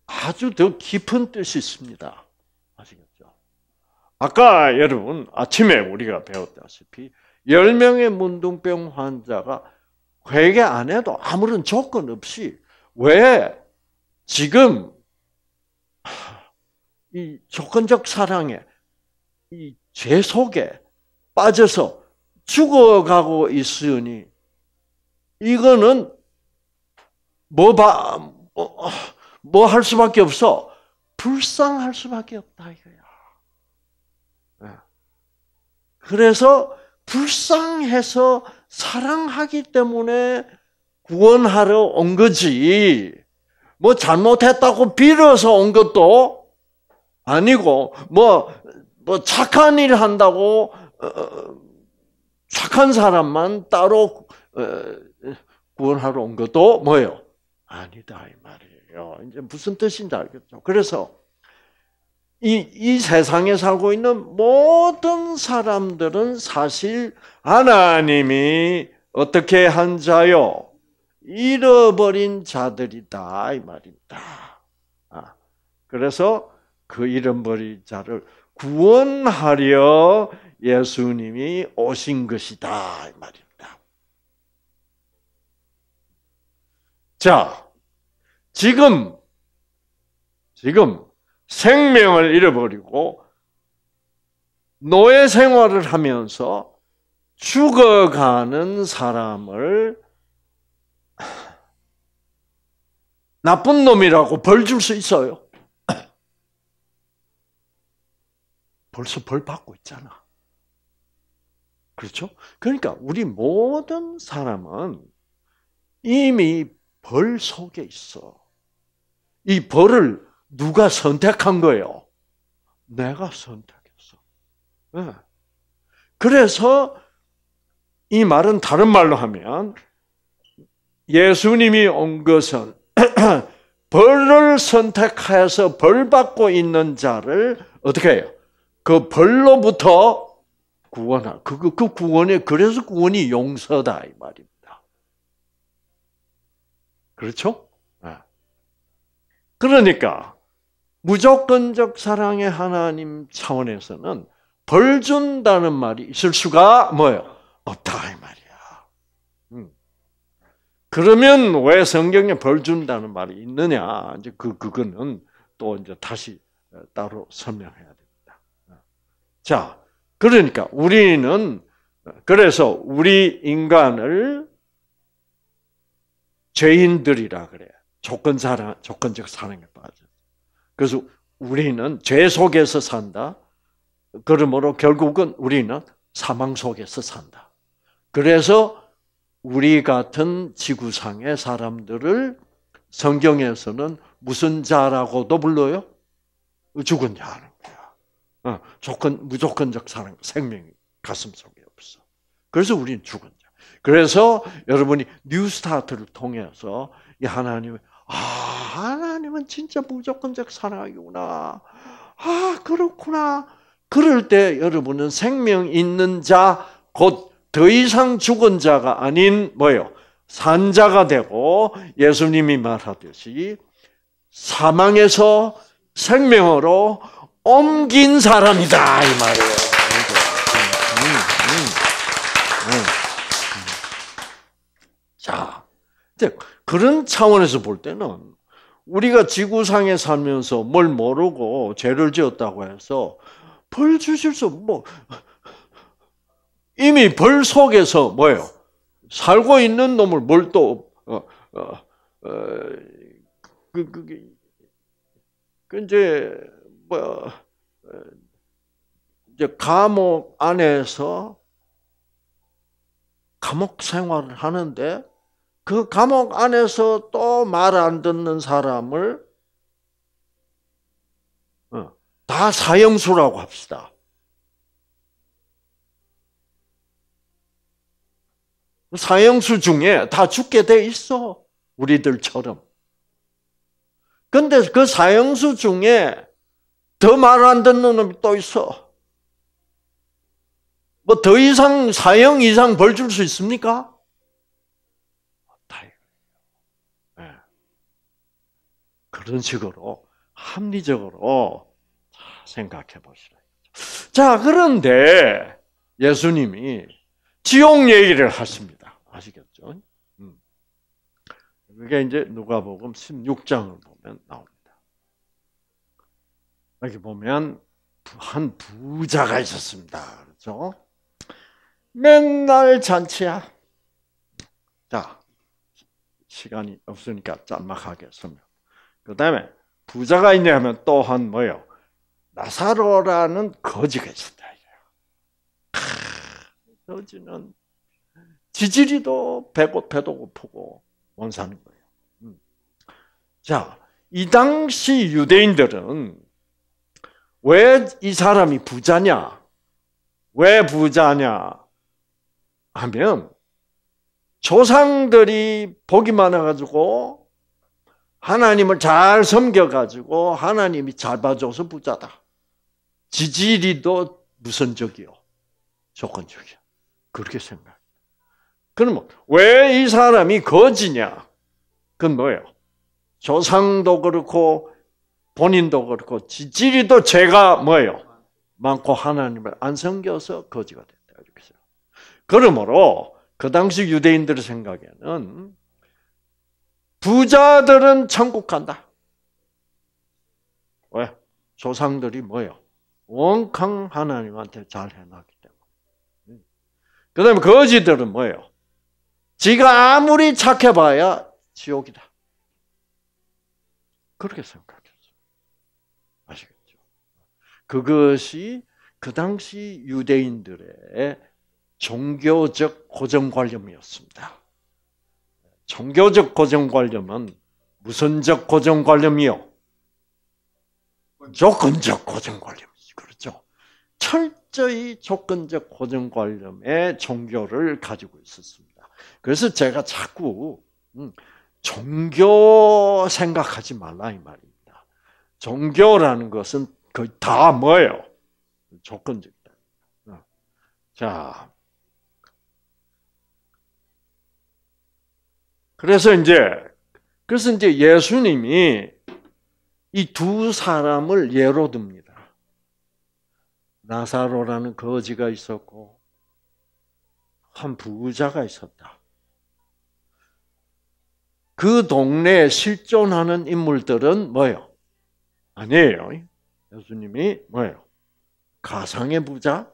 아주 더 깊은 뜻이 있습니다. 아시겠죠? 아까 여러분 아침에 우리가 배웠다시피 10명의 문둥병 환자가 회개 안 해도 아무런 조건 없이 왜 지금 이 조건적 사랑에 이 죄 속에 빠져서 죽어가고 있으니 이거는 뭐뭐 뭐할 수밖에 없어 불쌍할 수밖에 없다 이거야. 예. 그래서 불쌍해서 사랑하기 때문에 구원하러 온 거지. 뭐 잘못했다고 빌어서 온 것도 아니고, 뭐, 뭐 착한 일 한다고, 어, 어, 착한 사람만 따로 어, 구원하러 온 것도 뭐예요? 아니다, 이 말이에요. 이제 무슨 뜻인지 알겠죠. 그래서, 이, 이 세상에 살고 있는 모든 사람들은 사실 하나님이 어떻게 한 자요? 잃어버린 자들이다. 이 말입니다. 아, 그래서 그 잃어버린 자를 구원하려 예수님이 오신 것이다. 이 말입니다. 자, 지금, 지금, 생명을 잃어버리고 노예 생활을 하면서 죽어가는 사람을 나쁜 놈이라고 벌 줄 수 있어요. [CLEARS THROAT] 벌써 벌 받고 있잖아. 그렇죠? 그러니까 우리 모든 사람은 이미 벌 속에 있어. 이 벌을 누가 선택한 거예요? 내가 선택했어. 네. 그래서 이 말은 다른 말로 하면 예수님이 온 것은 [CLEARS THROAT] 벌을 선택해서 벌 받고 있는 자를 어떻게 해요? 그 벌로부터 구원하. 그, 그, 그 구원이, 그래서 구원이 용서다. 이 말입니다. 그렇죠? 예. 그러니까, 무조건적 사랑의 하나님 차원에서는 벌 준다는 말이 있을 수가 뭐예요? 없다 이 말이야. 음. 그러면 왜 성경에 벌 준다는 말이 있느냐? 이제 그 그거는 또 이제 다시 따로 설명해야 됩니다. 자, 그러니까 우리는 그래서 우리 인간을 죄인들이라 그래. 조건 사랑, 조건적 사랑에 빠져. 그래서 우리는 죄 속에서 산다. 그러므로 결국은 우리는 사망 속에서 산다. 그래서 우리 같은 지구상의 사람들을 성경에서는 무슨 자라고도 불러요? 죽은 자라는 거야. 어, 조건, 무조건적 사랑, 생명이 가슴 속에 없어. 그래서 우리는 죽은 자. 그래서 여러분이 뉴 스타트를 통해서 이 하나님의 아, 하나님은 진짜 무조건적 사랑이구나. 아, 그렇구나. 그럴 때 여러분은 생명 있는 자, 곧 더 이상 죽은 자가 아닌 뭐요 산자가 되고 예수님이 말하듯이 사망에서 생명으로 옮긴 사람이다 이 말이에요. 음, 음, 음, 자, 이제 그런 차원에서 볼 때는 우리가 지구상에 살면서 뭘 모르고 죄를 지었다고 해서 벌 주실 수, 뭐, 이미 벌 속에서 뭐예요? 살고 있는 놈을 뭘 또, 어, 어, 어, 어 그, 그, 그, 그, 이제, 뭐, 이제 감옥 안에서 감옥 생활을 하는데 그 감옥 안에서 또 말 안 듣는 사람을 어, 다 사형수라고 합시다. 사형수 중에 다 죽게 돼 있어. 우리들처럼. 근데 그 사형수 중에 더 말 안 듣는 놈이 또 있어. 뭐 더 이상 사형 이상 벌 줄 수 있습니까? 그런 식으로 합리적으로 생각해 보시라. 자, 그런데 예수님이 지옥 얘기를 하십니다. 아시겠죠? 음. 그게 이제 누가복음 16장을 보면 나옵니다. 여기 보면 한 부자가 있었습니다. 그렇죠? 맨날 잔치야. 자, 시간이 없으니까 짤막하게 설명. 그 다음에 부자가 있냐 하면 또 한 뭐요? 나사로라는 거지가 있었다. 거지는 지지리도 배고 배도 고프고 온 사는 거예요. 음. 자, 이 당시 유대인들은 왜 이 사람이 부자냐? 왜 부자냐? 하면 조상들이 복이 많아가지고 하나님을 잘 섬겨가지고 하나님이 잘 봐줘서 부자다. 지지리도 무선적이요. 조건적이요. 그렇게 생각해 그러면 왜 이 사람이 거지냐? 그건 뭐예요? 조상도 그렇고 본인도 그렇고 지지리도 죄가 뭐예요? 많고 하나님을 안 섬겨서 거지가 됐다. 이렇게 해 그러므로 그 당시 유대인들의 생각에는 부자들은 천국 간다. 왜? 조상들이 뭐예요? 원캉 하나님한테 잘 해놨기 때문에. 그 다음에 거지들은 뭐예요? 지가 아무리 착해봐야 지옥이다. 그렇게 생각했어 아시겠죠? 그것이 그 당시 유대인들의 종교적 고정관념이었습니다. 종교적 고정관념은 무선적 고정관념이요? 조건적 고정관념이죠. 그렇죠? 철저히 조건적 고정관념의 종교를 가지고 있었습니다. 그래서 제가 자꾸 음, 종교 생각하지 말라 이 말입니다. 종교라는 것은 거의 다 뭐예요? 조건적이다. 어. 자, 그래서 이제 그래서 이제 예수님이 이 두 사람을 예로 듭니다. 나사로라는 거지가 있었고 한 부자가 있었다. 그 동네에 실존하는 인물들은 뭐예요? 아니에요. 예수님이 뭐예요? 가상의 부자,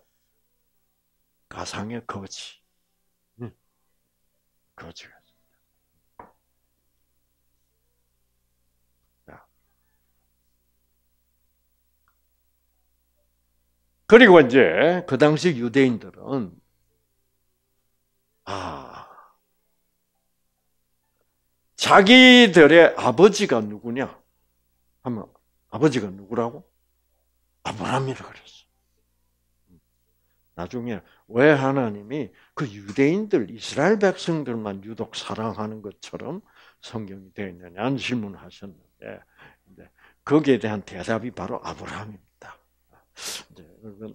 가상의 거지. 거지. 그리고 이제 그 당시 유대인들은 아 자기들의 아버지가 누구냐 하면 아버지가 누구라고 아브라함이라 그랬어. 나중에 왜 하나님이 그 유대인들 이스라엘 백성들만 유독 사랑하는 것처럼 성경이 되어 있느냐는 질문하셨는데 거기에 대한 대답이 바로 아브라함입니다.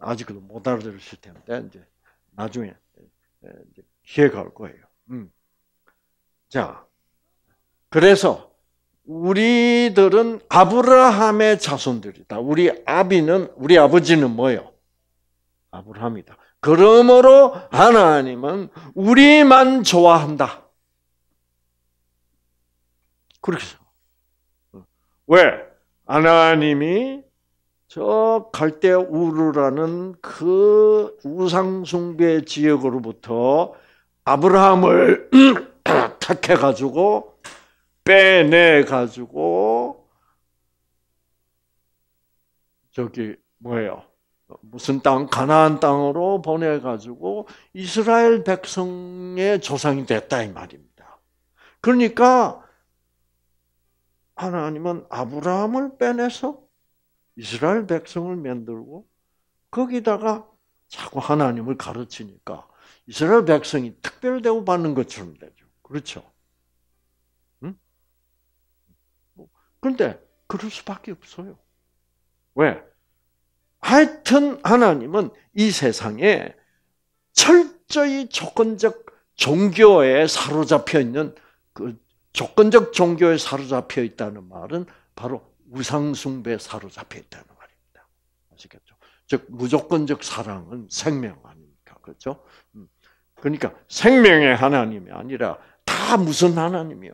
아직도 못 알아들으실 텐데 이제 나중에 이제 기회가 올 거예요. 음. 자, 그래서 우리들은 아브라함의 자손들이다. 우리 아비는 우리 아버지는 뭐요? 아브라함이다. 그러므로 하나님은 우리만 좋아한다. 그렇게 어. 왜? 하나님이 저 갈대 우르라는 그 우상숭배 지역으로부터 아브라함을 [CLEARS THROAT] 택해가지고 빼내가지고 저기 뭐예요? 무슨 땅 가나안 땅으로 보내가지고 이스라엘 백성의 조상이 됐다 이 말입니다. 그러니까 하나님은 아브라함을 빼내서 이스라엘 백성을 만들고 거기다가 자꾸 하나님을 가르치니까 이스라엘 백성이 특별 대우받는 것처럼 되죠. 그렇죠? 응? 근데 뭐, 그럴 수밖에 없어요. 왜? 하여튼 하나님은 이 세상에 철저히 조건적 종교에 사로잡혀 있는 그 조건적 종교에 사로잡혀 있다는 말은 바로 우상숭배에 사로잡혀 있다는 말입니다. 아시겠죠? 즉, 무조건적 사랑은 생명 아닙니까? 그렇죠? 음. 그러니까 생명의 하나님이 아니라 다 무슨 하나님이요?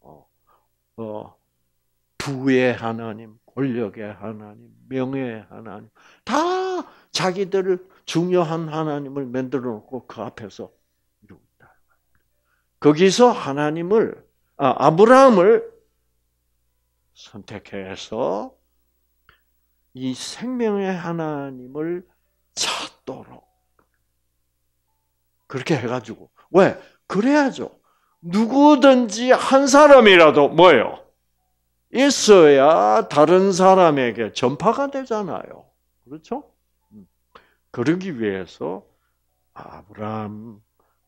어, 어, 부의 하나님, 권력의 하나님, 명예의 하나님, 다 자기들을 중요한 하나님을 만들어 놓고 그 앞에서 이루고 있다. 거기서 하나님을, 아, 아브라함을 선택해서 이 생명의 하나님을 찾도록 그렇게 해가지고 왜 그래야죠 누구든지 한 사람이라도 뭐요 예 있어야 다른 사람에게 전파가 되잖아요 그렇죠 음. 그러기 위해서 아브라함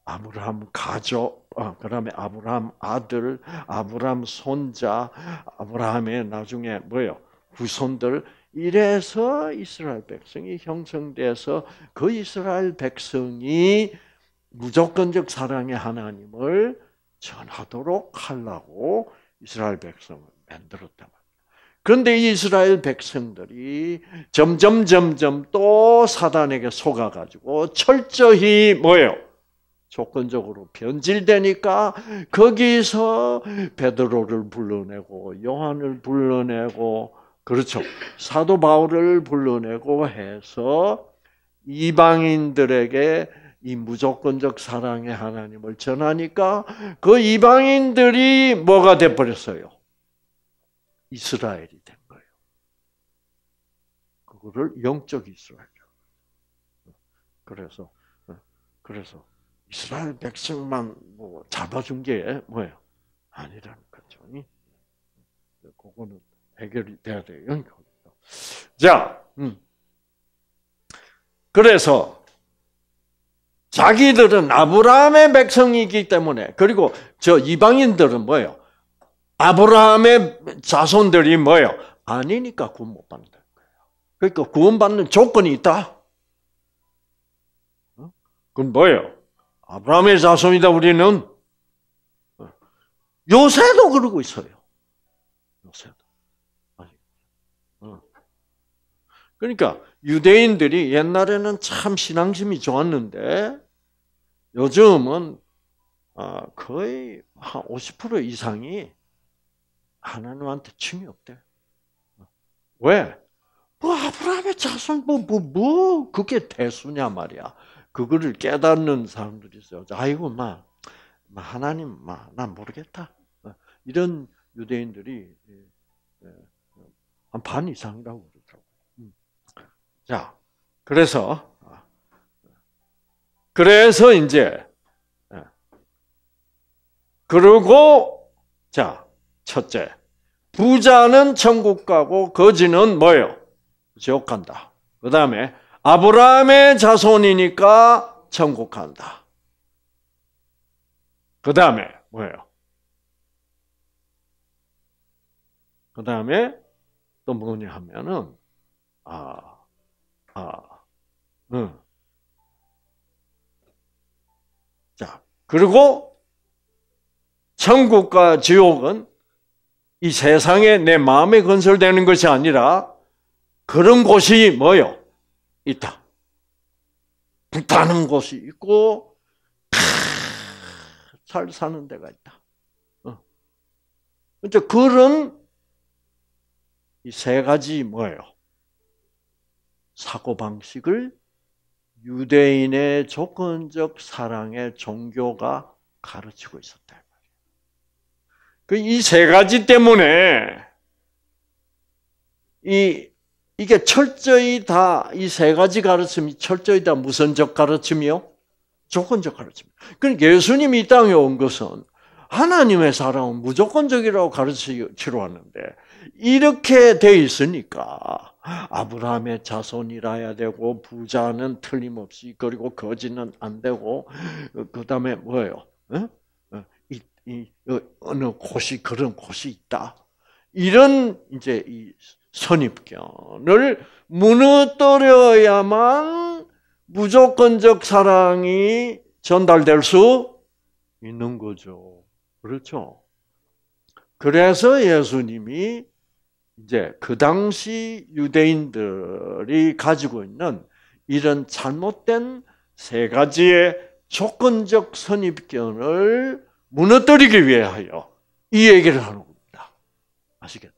아브라함 가족, 어, 그다음에 아브라함 아들, 아브라함 손자, 아브라함의 나중에 뭐요? 후손들 이래서 이스라엘 백성이 형성돼서 그 이스라엘 백성이 무조건적 사랑의 하나님을 전하도록 하려고 이스라엘 백성을 만들었단 말이에 그런데 이스라엘 백성들이 점점 점점 또 사단에게 속아가지고 철저히 뭐예요? 조건적으로 변질되니까 거기서 베드로를 불러내고 요한을 불러내고 그렇죠. 사도 바울을 불러내고 해서 이방인들에게 이 무조건적 사랑의 하나님을 전하니까 그 이방인들이 뭐가 돼 버렸어요? 이스라엘이 된 거예요. 그거를 영적 이스라엘. 그래서 어, 그래서 이스라엘 백성만 뭐 잡아준 게 뭐예요? 아니라는 거죠. 그거는 해결이 돼야 돼요. 자, 음. 그래서 자기들은 아브라함의 백성이기 때문에 그리고 저 이방인들은 뭐예요? 아브라함의 자손들이 뭐예요? 아니니까 구원 못 받는다. 그러니까 구원받는 조건이 있다. 어? 그건 뭐예요? 아브라함의 자손이다 우리는 요새도 그러고 있어요. 요새도. 그러니까 유대인들이 옛날에는 참 신앙심이 좋았는데 요즘은 아, 거의 한50% 이상이 하나님한테 춤이 없대. 왜? 뭐 아브라함의 자손 뭐 뭐, 뭐 그게 대수냐 말이야. 그거를 깨닫는 사람들이 있어요. 아이고 막 하나님 막난 모르겠다. 어, 이런 유대인들이 예, 예, 한반 이상이라고 그러더라고요. 음. 자, 그래서 아, 그래서 이제 예, 그리고 자 첫째 부자는 천국 가고 거지는 뭐요 지옥 간다. 그 다음에 아브라함의 자손이니까 천국 간다. 그 다음에 뭐예요? 그 다음에 또 뭐냐 하면은 아, 아, 응. 자 그리고 천국과 지옥은 이 세상에 내 마음에 건설되는 것이 아니라 그런 곳이 뭐요? 있다. 불타는 곳이 있고 잘 사는 데가 있다. 이제 어. 그런 이 세 가지 뭐예요? 사고 방식을 유대인의 조건적 사랑의 종교가 가르치고 있었다. 그이 세 가지 때문에 이 이게 철저히 다 이 세 가지 가르침이 철저히 다 무선적 가르침이요, 조건적 가르침. 그러니까 예수님이 이 땅에 온 것은 하나님의 사랑은 무조건적이라고 가르치려 왔는데 이렇게 돼 있으니까 아브라함의 자손이라야 되고 부자는 틀림없이 그리고 거지는 안 되고 그다음에 뭐예요? 어? 어, 이, 이, 어, 어느 곳이 그런 곳이 있다. 이런 이제 이 선입견을 무너뜨려야만 무조건적 사랑이 전달될 수 있는 거죠. 그렇죠? 그래서 예수님이 이제 그 당시 유대인들이 가지고 있는 이런 잘못된 세 가지의 조건적 선입견을 무너뜨리기 위하여 이 얘기를 하는 겁니다. 아시겠죠?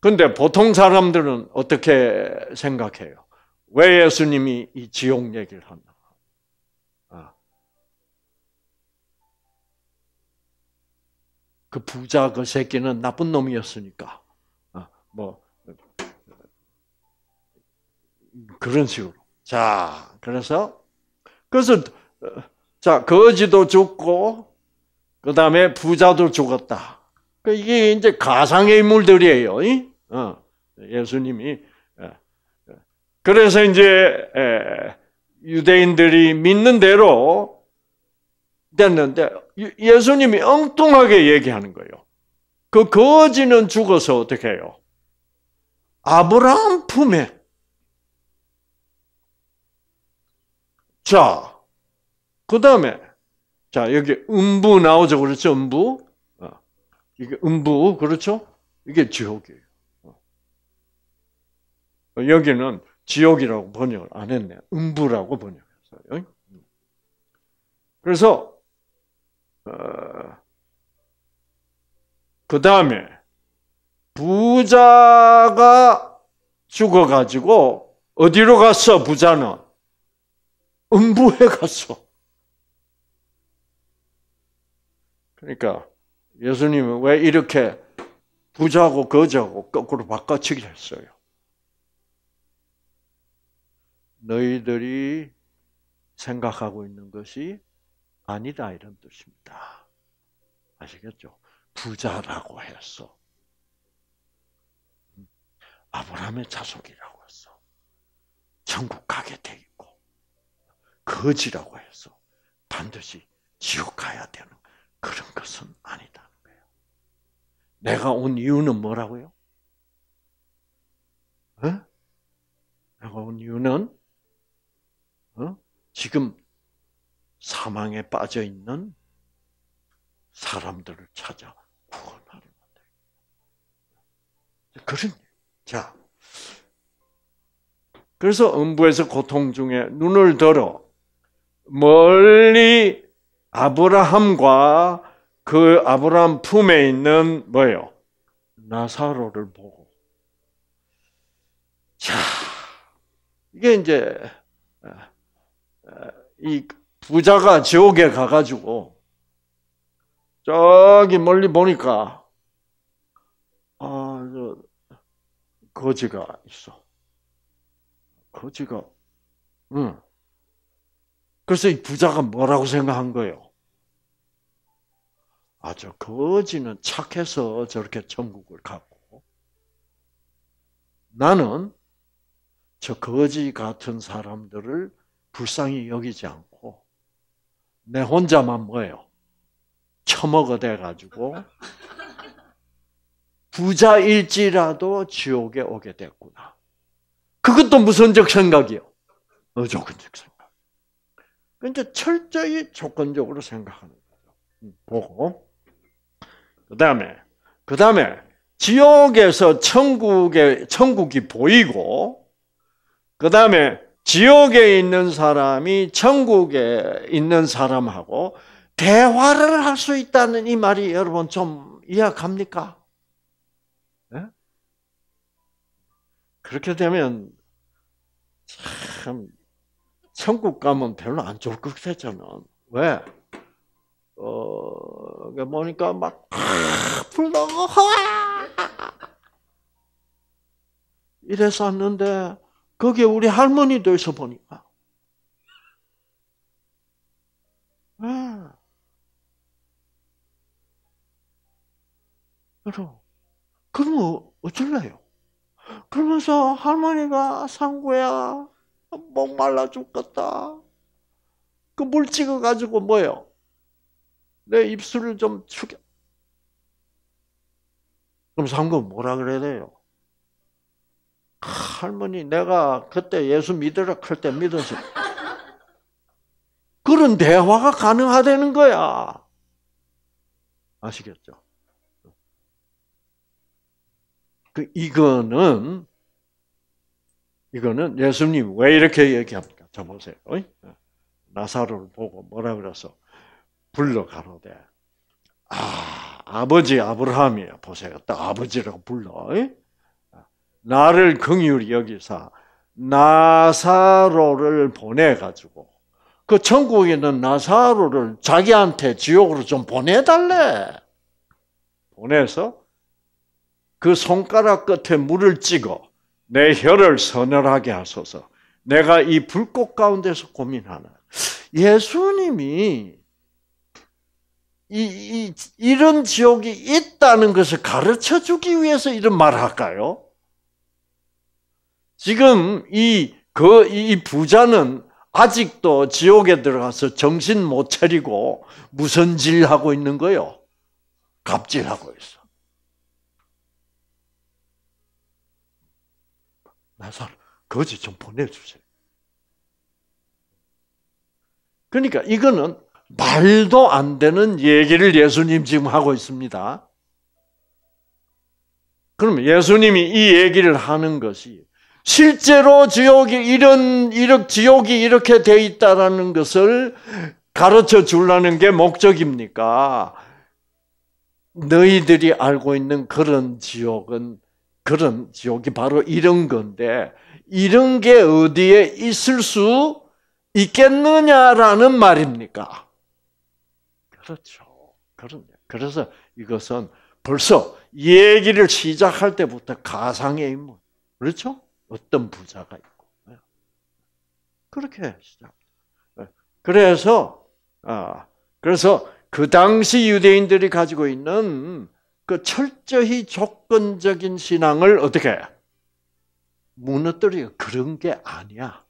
근데 보통 사람들은 어떻게 생각해요? 왜 예수님이 이 지옥 얘기를 하나? 아. 그 부자 그 새끼는 나쁜 놈이었으니까. 아, 뭐, 그런 식으로. 자, 그래서, 그래서, 자, 거지도 죽고, 그 다음에 부자도 죽었다. 그 이게 이제 가상의 인물들이에요. 어, 예수님이 어, 어. 그래서 이제 유대인들이 믿는 대로 됐는데 예수님이 엉뚱하게 얘기하는 거예요. 그 거지는 죽어서 어떻게 해요? 아브라함 품에 자, 그 다음에 자 여기 음부 나오죠, 그렇죠? 음부 이게 음부 그렇죠? 이게 지옥이에요. 여기는 지옥이라고 번역을 안 했네. 음부라고 번역했어요. 그래서 어, 그 다음에 부자가 죽어가지고 어디로 갔어? 부자는 음부에 갔어. 그러니까 예수님은 왜 이렇게 부자고 거지하고 거꾸로 바꿔치기 했어요? 너희들이 생각하고 있는 것이 아니다 이런 뜻입니다. 아시겠죠? 부자라고 했어. 음. 아브라함의 자속이라고 했어. 천국 가게 돼 있고 거지라고 해서 반드시 지옥 가야 되는 그런 것은 아니다는 거예요. 내가 온 이유는 뭐라고요? 어? 내가 온 이유는 어? 지금 사망에 빠져 있는 사람들을 찾아 구원하려는 데 그런 자 그래서 음부에서 고통 중에 눈을 들어 멀리 아브라함과 그 아브라함 품에 있는 뭐예요? 나사로를 보고 자 이게 이제 이 부자가 지옥에 가가지고 저기 멀리 보니까 아, 거지가 있어. 거지가, 응. 그래서 이 부자가 뭐라고 생각한 거예요? 아, 저 거지는 착해서 저렇게 천국을 가고, 나는 저 거지 같은 사람들을 불쌍히 여기지 않고 내 혼자만 뭐예요? 처먹어대 가지고 부자일지라도 지옥에 오게 됐구나. 그것도 무선적 생각이요. 어조건적 생각. 그러 그러니까 철저히 조건적으로 생각하는 거죠. 음, 보고. 그 다음에, 그 다음에, 지옥에서 천국에, 천국이 보이고, 그 다음에 지옥에 있는 사람이 천국에 있는 사람하고 대화를 할 수 있다는 이 말이 여러분 좀이해합니까 네? 예? 그렇게 되면 참 천국 가면 별로 안 좋을 것 같아 저는 왜? 어 보니까 그러니까 막 불러 이래서 왔는데 거기에 우리 할머니 돼서 보니까. 아. 그럼, 그럼 어쩔래요? 그러면서 할머니가 상구야, 목말라 죽겠다. 그 물 찍어가지고 뭐요? 내 입술을 좀 축여. 그럼 상구 뭐라 그래야 돼요? 할머니 내가 그때 예수 믿으라 할때믿어 그런 대화가 가능하다는 거야. 아시겠죠? 그 이거는 이거는 예수님 왜 이렇게 얘기합니까? 저 보세요. 나사로를 보고 뭐라 그래서 불러 가로되 아 아버지 아브라함이야 보세요. 딱 아버지라고 불러. 어이? 나를 긍휼히 여기사 나사로를 보내 가지고 그 천국에 있는 나사로를 자기한테 지옥으로 좀 보내달래. 보내서 그 손가락 끝에 물을 찍어 내 혀를 서늘하게 하소서. 내가 이 불꽃 가운데서 고민하나 예수님이 이, 이, 이런 지옥이 있다는 것을 가르쳐 주기 위해서 이런 말을 할까요? 지금 이, 그, 이 부자는 아직도 지옥에 들어가서 정신 못 차리고 무선질 하고 있는 거요? 갑질하고 있어. 나사 거지 좀 보내주세요. 그러니까 이거는 말도 안 되는 얘기를 예수님 지금 하고 있습니다. 그러 예수님이 이 얘기를 하는 것이 실제로 지옥이 이런 이렇게 지옥이 이렇게 돼 있다라는 것을 가르쳐 주려는 게 목적입니까? 너희들이 알고 있는 그런 지옥은 그런 지옥이 바로 이런 건데 이런 게 어디에 있을 수 있겠느냐라는 말입니까? 그렇죠. 그런 그래서 이것은 벌써 얘기를 시작할 때부터 가상의 인물. 그렇죠? 어떤 부자가 있고. 예. 그렇게 시작. 예. 그래서, 아, 그래서 그 당시 유대인들이 가지고 있는 그 철저히 조건적인 신앙을 어떻게 무너뜨려. 그런 게 아니야.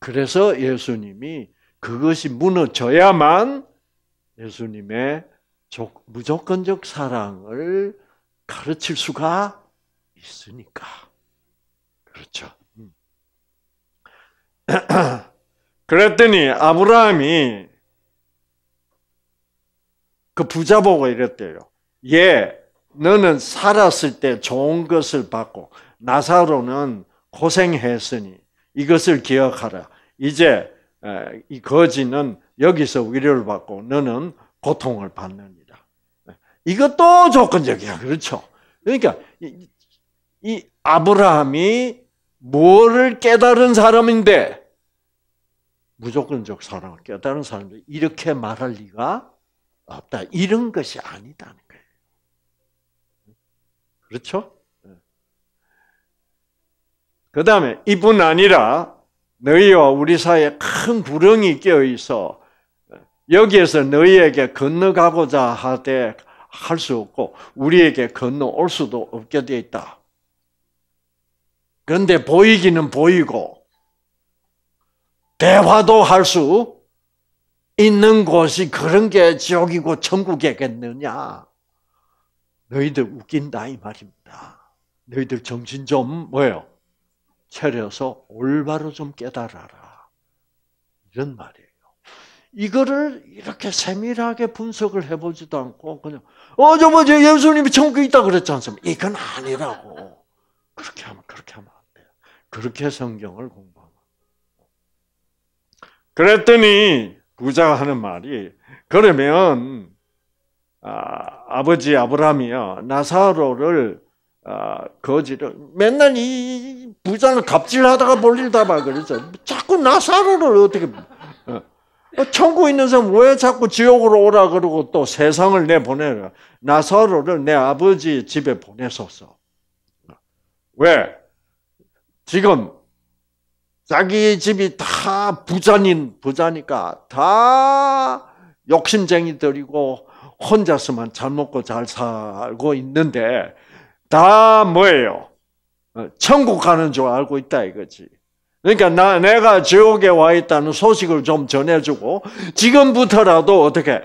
그래서 예수님이 그것이 무너져야만 예수님의 무조건적 사랑을 가르칠 수가 있으니까. 그렇죠. 음. [CLEARS THROAT] 그랬더니 아브라함이 그 부자 보고 이랬대요. 예, 너는 살았을 때 좋은 것을 받고 나사로는 고생했으니 이것을 기억하라. 이제 이 거지는 여기서 위로를 받고 너는 고통을 받느니라. 네. 이것도 조건적이야. 그렇죠. 그러니까 이 아브라함이 뭐를 깨달은 사람인데 무조건적 사랑을 깨달은 사람인데 이렇게 말할 리가 없다. 이런 것이 아니다는 거예요. 그렇죠? 예. 그 다음에 이뿐 아니라 너희와 우리 사이에 큰구렁이 끼어 있어 여기에서 너희에게 건너가고자 하되 할 수 없고 우리에게 건너올 수도 없게 되어 있다. 그런데 보이기는 보이고 대화도 할 수 있는 곳이 그런 게 지옥이고 천국이겠느냐? 너희들 웃긴다 이 말입니다. 너희들 정신 좀 뭐예요? 차려서 올바로 좀 깨달아라. 이런 말이에요. 이거를 이렇게 세밀하게 분석을 해보지도 않고 그냥 어 저번 저 예수님이 천국에 있다 그랬지 않습니까? 이건 아니라고. 그렇게 하면 그렇게 하면 안 돼요. 그렇게 성경을 공부하면. 그랬더니 부자가 하는 말이 그러면 아, 버지 아브라함이요 나사로를 아, 거지를 맨날 이 부자는 갑질하다가 몰리다 봐 그러죠. 자꾸 나사로를 어떻게 어, 어, 천국 있는 사람 왜 자꾸 지옥으로 오라 그러고 또 세상을 내보내라. 나사로를 내 아버지 집에 보내소서. 왜? 지금 자기 집이 다 부자닌 부자니까 다 욕심쟁이들이고 혼자서만 잘 먹고 잘 살고 있는데 다 뭐예요? 어, 천국 가는 줄 알고 있다 이거지. 그러니까 나 내가 지옥에 와 있다는 소식을 좀 전해주고 지금부터라도 어떻게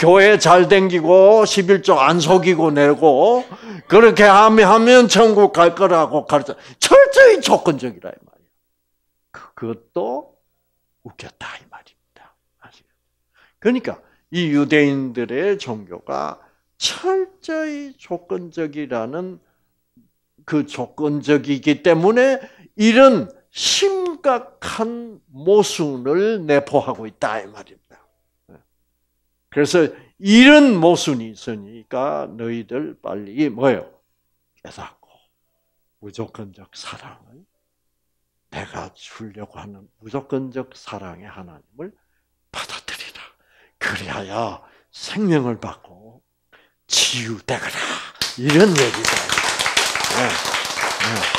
교회 잘 댕기고 11조 안 속이고 내고 그렇게 하면 천국 갈 거라고 가르쳐 철저히 조건적이라 이말이에 그것도 웃겼다 이 말입니다. 그러니까 이 유대인들의 종교가 철저히 조건적이라는 그 조건적이기 때문에 이런 심각한 모순을 내포하고 있다 이 말입니다. 그래서 이런 모순이 있으니까 너희들 빨리 뭐요? 깨닫고 무조건적 사랑을 내가 주려고 하는 무조건적 사랑의 하나님을 받아들이라. 그래야 생명을 받고 치유되거라. 이런 얘기다. 네. 네.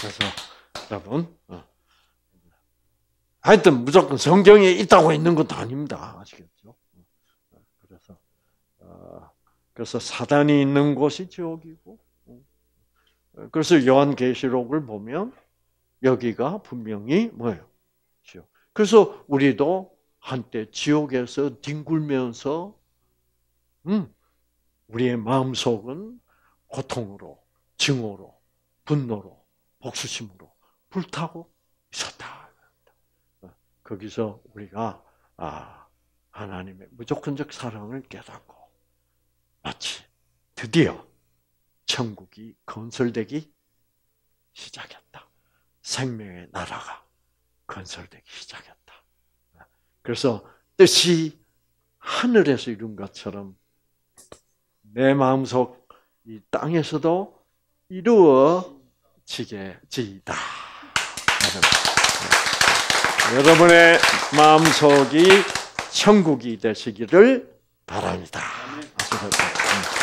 그래서 여러분. 어, 하여튼 무조건 성경에 있다고 있는 것도 아닙니다. 아시겠죠? 그래서 어, 그래서 사단이 있는 곳이 지옥이고 어, 그래서 요한계시록을 보면 여기가 분명히 뭐예요? 지옥. 그래서 우리도 한때 지옥에서 뒹굴면서 음, 우리의 마음속은 고통으로, 증오로, 분노로, 복수심으로 불타고 있었다. 거기서 우리가 아 하나님의 무조건적 사랑을 깨닫고 마치 드디어 천국이 건설되기 시작했다. 생명의 나라가 건설되기 시작했다. 그래서 뜻이 하늘에서 이룬 것처럼 내 마음속 이 땅에서도 이루어지게 지다. 여러분의 마음속이 천국이 되시기를 바랍니다. 아멘.